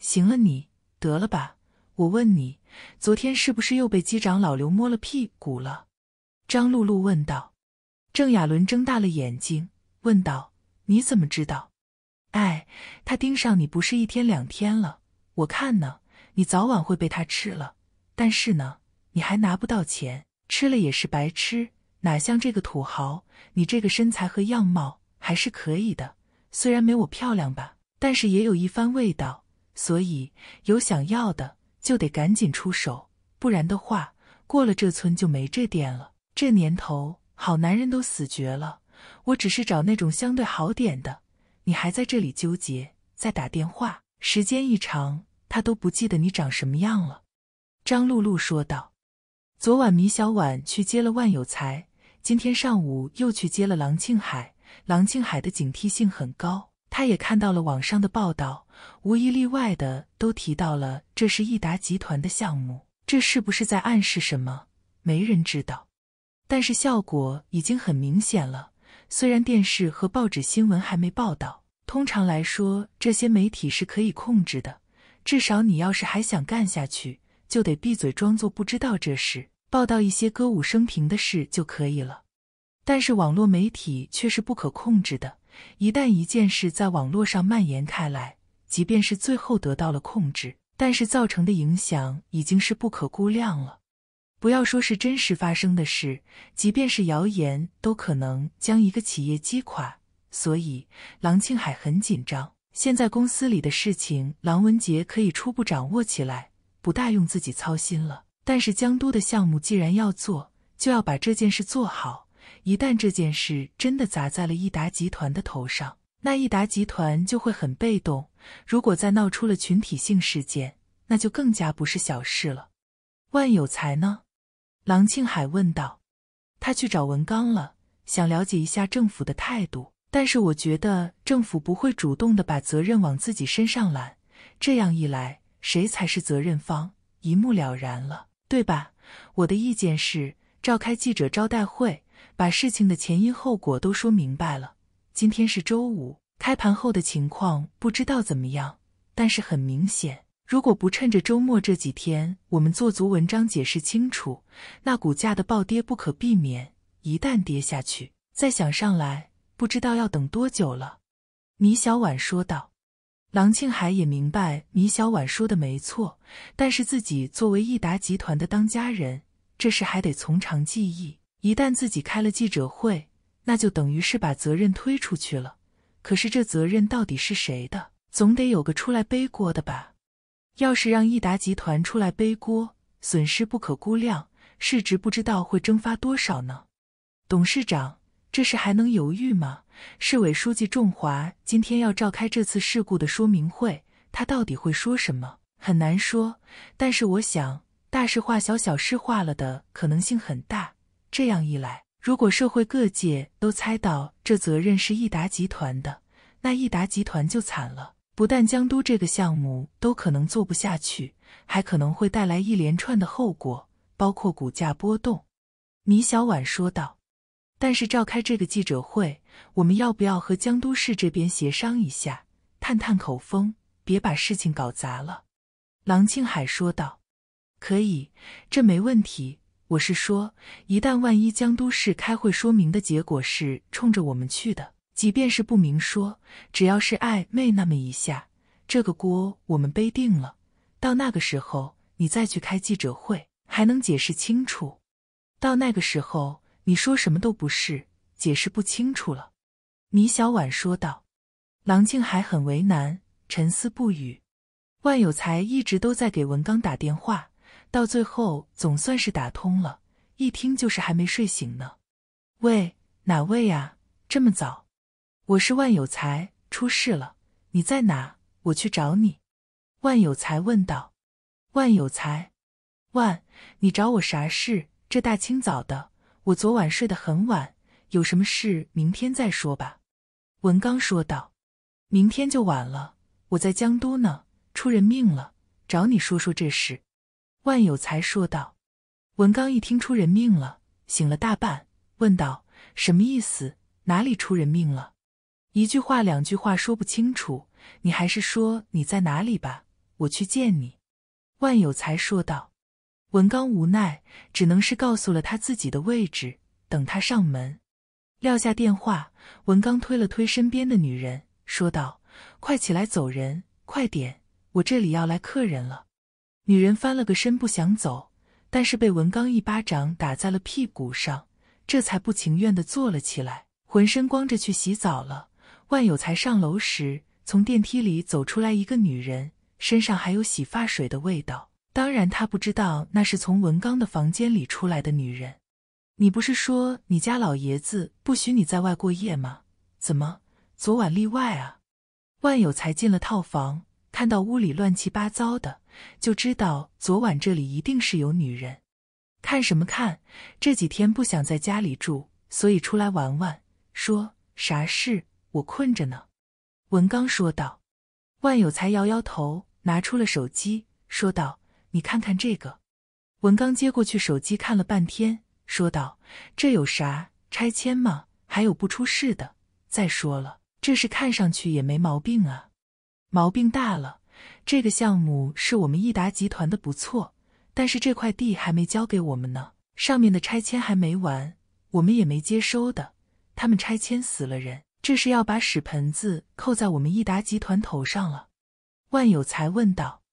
行了，你得了吧！我问你，昨天是不是又被机长老刘摸了屁股了？张露露问道。郑亚伦睁大了眼睛问道：“你怎么知道？”哎，他盯上你不是一天两天了，我看呢，你早晚会被他吃了。但是呢，你还拿不到钱，吃了也是白吃，哪像这个土豪？你这个身材和样貌还是可以的，虽然没我漂亮吧，但是也有一番味道。所以有想要的就得赶紧出手，不然的话，过了这村就没这店了。这年头，好男人都死绝了。我只是找那种相对好点的。你还在这里纠结，在打电话，时间一长，他都不记得你长什么样了。张露露说道：“昨晚米小婉去接了万有才，今天上午又去接了郎庆海。郎庆海的警惕性很高，他也看到了网上的报道，无一例外的都提到了这是亿达集团的项目。这是不是在暗示什么？没人知道。但是效果已经很明显了。虽然电视和报纸新闻还没报道，通常来说，这些媒体是可以控制的。至少你要是还想干下去。”就得闭嘴，装作不知道这事，报道一些歌舞升平的事就可以了。但是网络媒体却是不可控制的，一旦一件事在网络上蔓延开来，即便是最后得到了控制，但是造成的影响已经是不可估量了。不要说是真实发生的事，即便是谣言，都可能将一个企业击垮。所以，郎庆海很紧张。现在公司里的事情，郎文杰可以初步掌握起来。不大用自己操心了，但是江都的项目既然要做，就要把这件事做好。一旦这件事真的砸在了益达集团的头上，那益达集团就会很被动。如果再闹出了群体性事件，那就更加不是小事了。万有才呢？郎庆海问道。他去找文刚了，想了解一下政府的态度。但是我觉得政府不会主动的把责任往自己身上揽。这样一来。谁才是责任方，一目了然了，对吧？我的意见是召开记者招待会，把事情的前因后果都说明白了。今天是周五，开盘后的情况不知道怎么样，但是很明显，如果不趁着周末这几天我们做足文章，解释清楚，那股价的暴跌不可避免。一旦跌下去，再想上来，不知道要等多久了。”米小婉说道。郎庆海也明白米小婉说的没错，但是自己作为益达集团的当家人，这事还得从长计议。一旦自己开了记者会，那就等于是把责任推出去了。可是这责任到底是谁的？总得有个出来背锅的吧？要是让益达集团出来背锅，损失不可估量，市值不知道会蒸发多少呢？董事长。这事还能犹豫吗？市委书记仲华今天要召开这次事故的说明会，他到底会说什么？很难说。但是我想，大事化小，小事化了的可能性很大。这样一来，如果社会各界都猜到这责任是益达集团的，那益达集团就惨了。不但江都这个项目都可能做不下去，还可能会带来一连串的后果，包括股价波动。”米小婉说道。但是召开这个记者会，我们要不要和江都市这边协商一下，探探口风，别把事情搞砸了？”郎庆海说道，“可以，这没问题。我是说，一旦万一江都市开会说明的结果是冲着我们去的，即便是不明说，只要是暧昧那么一下，这个锅我们背定了。到那个时候，你再去开记者会，还能解释清楚。到那个时候。”你说什么都不是，解释不清楚了。”米小婉说道。郎静海很为难，沉思不语。万有才一直都在给文刚打电话，到最后总算是打通了。一听就是还没睡醒呢。“喂，哪位啊？这么早？”“我是万有才，出事了，你在哪？我去找你。”万有才问道。“万有才，万，你找我啥事？这大清早的。”我昨晚睡得很晚，有什么事明天再说吧。”文刚说道。“明天就晚了，我在江都呢，出人命了，找你说说这事。”万有才说道。文刚一听出人命了，醒了大半，问道：“什么意思？哪里出人命了？”一句话两句话说不清楚，你还是说你在哪里吧，我去见你。”万有才说道。文刚无奈，只能是告诉了他自己的位置，等他上门。撂下电话，文刚推了推身边的女人，说道：“快起来走人，快点，我这里要来客人了。”女人翻了个身，不想走，但是被文刚一巴掌打在了屁股上，这才不情愿的坐了起来，浑身光着去洗澡了。万有才上楼时，从电梯里走出来一个女人，身上还有洗发水的味道。当然，他不知道那是从文刚的房间里出来的女人。你不是说你家老爷子不许你在外过夜吗？怎么昨晚例外啊？万有才进了套房，看到屋里乱七八糟的，就知道昨晚这里一定是有女人。看什么看？这几天不想在家里住，所以出来玩玩。说啥事？我困着呢。文刚说道。万有才摇摇头，拿出了手机，说道。你看看这个，文刚接过去手机看了半天，说道：“这有啥拆迁吗？还有不出事的。再说了，这事看上去也没毛病啊。毛病大了，这个项目是我们益达集团的不错，但是这块地还没交给我们呢，上面的拆迁还没完，我们也没接收的。他们拆迁死了人，这是要把屎盆子扣在我们益达集团头上了。”万有才问道。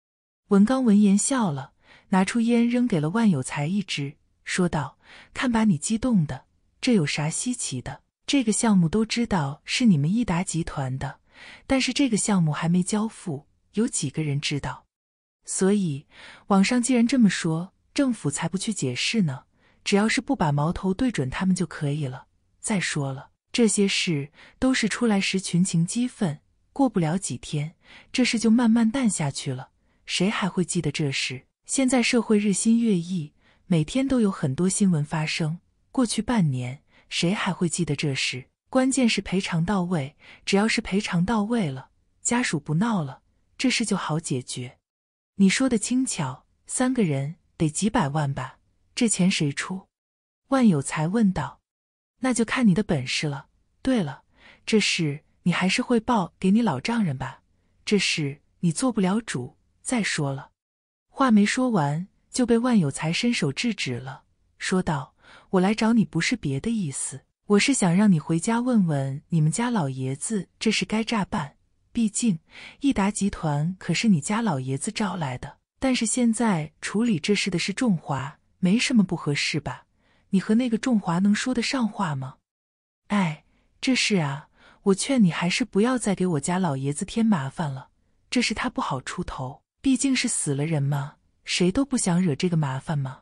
文刚闻言笑了，拿出烟扔给了万有才一支，说道：“看把你激动的，这有啥稀奇的？这个项目都知道是你们益达集团的，但是这个项目还没交付，有几个人知道？所以网上既然这么说，政府才不去解释呢。只要是不把矛头对准他们就可以了。再说了，这些事都是出来时群情激愤，过不了几天，这事就慢慢淡下去了。”谁还会记得这事？现在社会日新月异，每天都有很多新闻发生。过去半年，谁还会记得这事？关键是赔偿到位，只要是赔偿到位了，家属不闹了，这事就好解决。你说的轻巧，三个人得几百万吧？这钱谁出？万有才问道。那就看你的本事了。对了，这事你还是汇报给你老丈人吧，这事你做不了主。再说了，话没说完就被万有才伸手制止了，说道：“我来找你不是别的意思，我是想让你回家问问你们家老爷子，这是该咋办？毕竟益达集团可是你家老爷子招来的。但是现在处理这事的是仲华，没什么不合适吧？你和那个仲华能说得上话吗？哎，这事啊，我劝你还是不要再给我家老爷子添麻烦了，这事他不好出头。”毕竟是死了人嘛，谁都不想惹这个麻烦嘛。”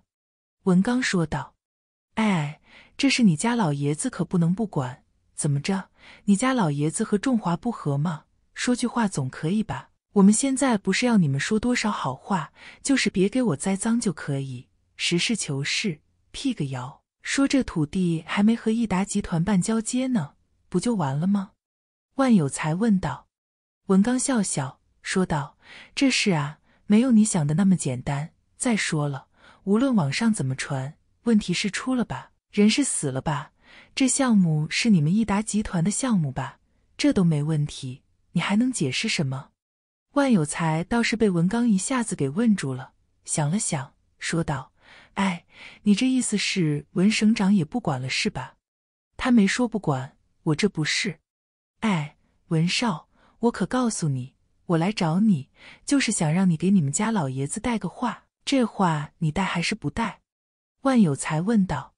文刚说道。“哎，这是你家老爷子，可不能不管。怎么着？你家老爷子和仲华不和吗？说句话总可以吧？我们现在不是要你们说多少好话，就是别给我栽赃就可以。实事求是，辟个谣，说这土地还没和益达集团办交接呢，不就完了吗？”万有才问道。文刚笑笑。说道：“这事啊，没有你想的那么简单。再说了，无论网上怎么传，问题是出了吧，人是死了吧？这项目是你们益达集团的项目吧？这都没问题，你还能解释什么？”万有才倒是被文刚一下子给问住了，想了想，说道：“哎，你这意思是文省长也不管了是吧？”他没说不管，我这不是。哎，文少，我可告诉你。我来找你，就是想让你给你们家老爷子带个话。这话你带还是不带？万有才问道。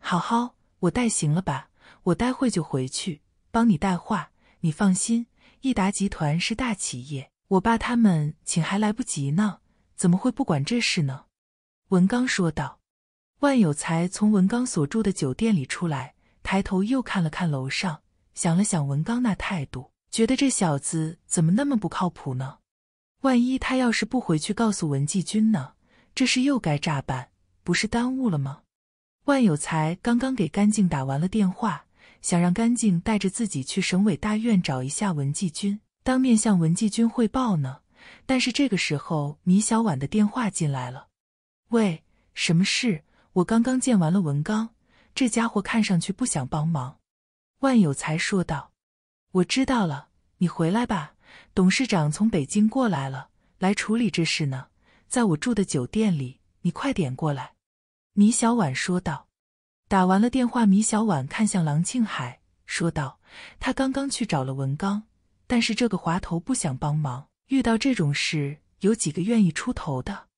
好好，我带行了吧？我待会就回去帮你带话。你放心，益达集团是大企业，我爸他们请还来不及呢，怎么会不管这事呢？文刚说道。万有才从文刚所住的酒店里出来，抬头又看了看楼上，想了想文刚那态度。觉得这小子怎么那么不靠谱呢？万一他要是不回去告诉文继军呢？这事又该咋办？不是耽误了吗？万有才刚刚给干净打完了电话，想让干净带着自己去省委大院找一下文继军，当面向文继军汇报呢。但是这个时候，米小婉的电话进来了。“喂，什么事？我刚刚见完了文刚，这家伙看上去不想帮忙。”万有才说道。我知道了，你回来吧。董事长从北京过来了，来处理这事呢，在我住的酒店里。你快点过来。”米小婉说道。打完了电话，米小婉看向郎庆海，说道：“他刚刚去找了文刚，但是这个滑头不想帮忙。遇到这种事，有几个愿意出头的？”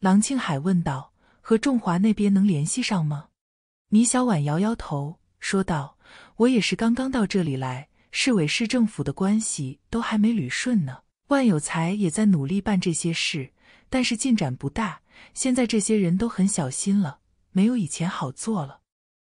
郎庆海问道：“和仲华那边能联系上吗？”米小婉摇摇头，说道：“我也是刚刚到这里来。”市委市政府的关系都还没捋顺呢，万有才也在努力办这些事，但是进展不大。现在这些人都很小心了，没有以前好做了。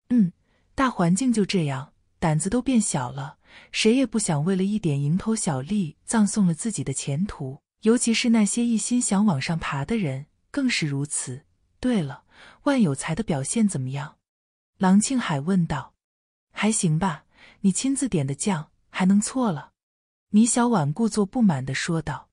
嗯，大环境就这样，胆子都变小了。谁也不想为了一点蝇头小利葬送了自己的前途，尤其是那些一心想往上爬的人更是如此。对了，万有才的表现怎么样？郎庆海问道。还行吧。你亲自点的酱还能错了？米小婉故作不满的说道。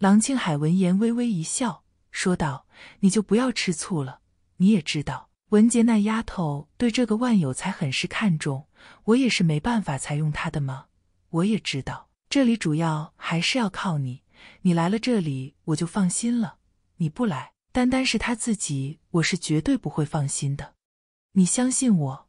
郎庆海闻言微微一笑，说道：“你就不要吃醋了。你也知道，文杰那丫头对这个万有才很是看重，我也是没办法才用他的嘛。我也知道，这里主要还是要靠你。你来了这里，我就放心了。你不来，单单是他自己，我是绝对不会放心的。你相信我。”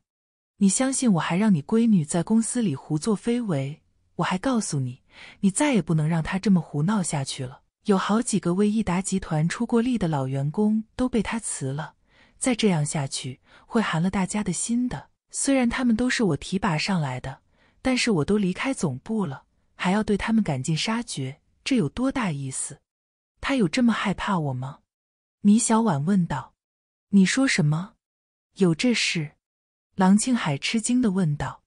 你相信我，还让你闺女在公司里胡作非为。我还告诉你，你再也不能让她这么胡闹下去了。有好几个为益达集团出过力的老员工都被她辞了，再这样下去会寒了大家的心的。虽然他们都是我提拔上来的，但是我都离开总部了，还要对他们赶尽杀绝，这有多大意思？他有这么害怕我吗？米小婉问道。“你说什么？有这事？”郎庆海吃惊地问道：“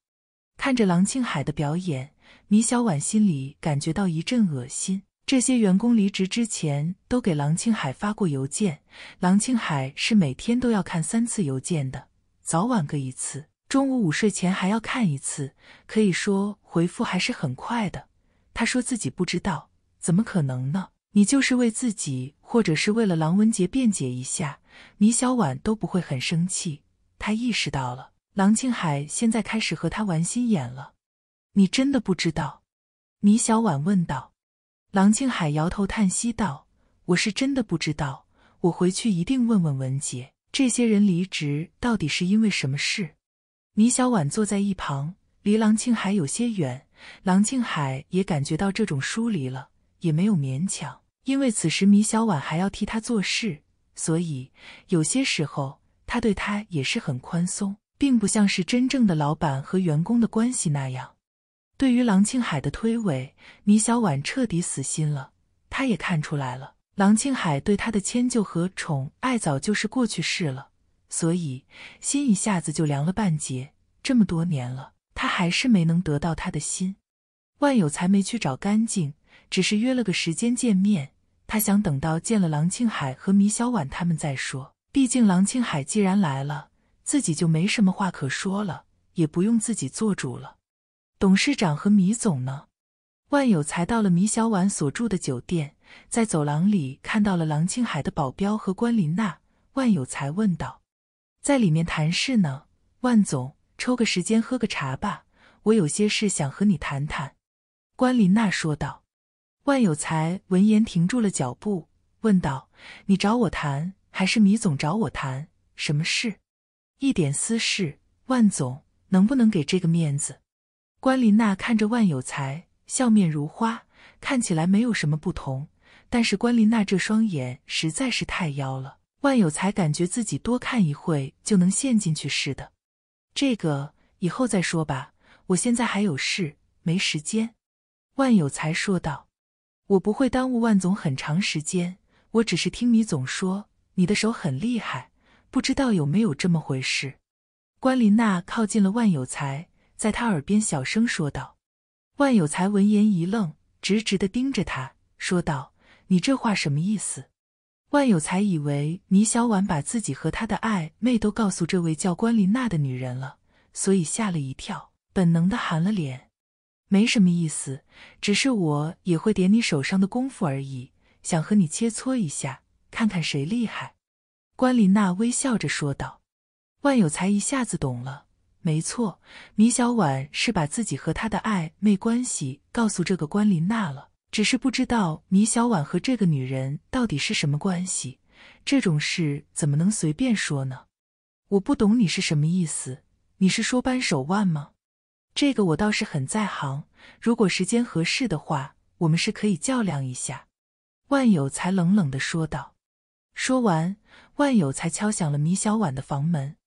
看着郎庆海的表演，米小婉心里感觉到一阵恶心。这些员工离职之前都给郎庆海发过邮件，郎庆海是每天都要看三次邮件的，早晚各一次，中午午睡前还要看一次。可以说回复还是很快的。他说自己不知道，怎么可能呢？你就是为自己或者是为了郎文杰辩解一下，米小婉都不会很生气。他意识到了。”郎庆海现在开始和他玩心眼了，你真的不知道？”米小婉问道。郎庆海摇头叹息道：“我是真的不知道，我回去一定问问文杰，这些人离职到底是因为什么事。”米小婉坐在一旁，离郎庆海有些远。郎庆海也感觉到这种疏离了，也没有勉强，因为此时米小婉还要替他做事，所以有些时候他对他也是很宽松。并不像是真正的老板和员工的关系那样。对于郎庆海的推诿，米小婉彻底死心了。她也看出来了，郎庆海对她的迁就和宠爱早就是过去式了，所以心一下子就凉了半截。这么多年了，他还是没能得到他的心。万有才没去找干净，只是约了个时间见面。他想等到见了郎庆海和米小婉他们再说。毕竟郎庆海既然来了。自己就没什么话可说了，也不用自己做主了。董事长和米总呢？万有才到了米小婉所住的酒店，在走廊里看到了郎庆海的保镖和关林娜。万有才问道：“在里面谈事呢？”万总，抽个时间喝个茶吧，我有些事想和你谈谈。”关林娜说道。万有才闻言停住了脚步，问道：“你找我谈，还是米总找我谈？什么事？”一点私事，万总能不能给这个面子？关林娜看着万有才，笑面如花，看起来没有什么不同。但是关林娜这双眼实在是太妖了，万有才感觉自己多看一会就能陷进去似的。这个以后再说吧，我现在还有事，没时间。万有才说道：“我不会耽误万总很长时间，我只是听米总说你的手很厉害。”不知道有没有这么回事？关林娜靠近了万有才，在他耳边小声说道。万有才闻言一愣，直直的盯着他，说道：“你这话什么意思？”万有才以为倪小婉把自己和他的暧昧都告诉这位叫关林娜的女人了，所以吓了一跳，本能的寒了脸。“没什么意思，只是我也会点你手上的功夫而已，想和你切磋一下，看看谁厉害。”关林娜微笑着说道：“万有才一下子懂了，没错，米小婉是把自己和他的暧昧关系告诉这个关林娜了。只是不知道米小婉和这个女人到底是什么关系，这种事怎么能随便说呢？我不懂你是什么意思，你是说扳手腕吗？这个我倒是很在行，如果时间合适的话，我们是可以较量一下。”万有才冷冷的说道。说完。万有才敲响了米小婉的房门。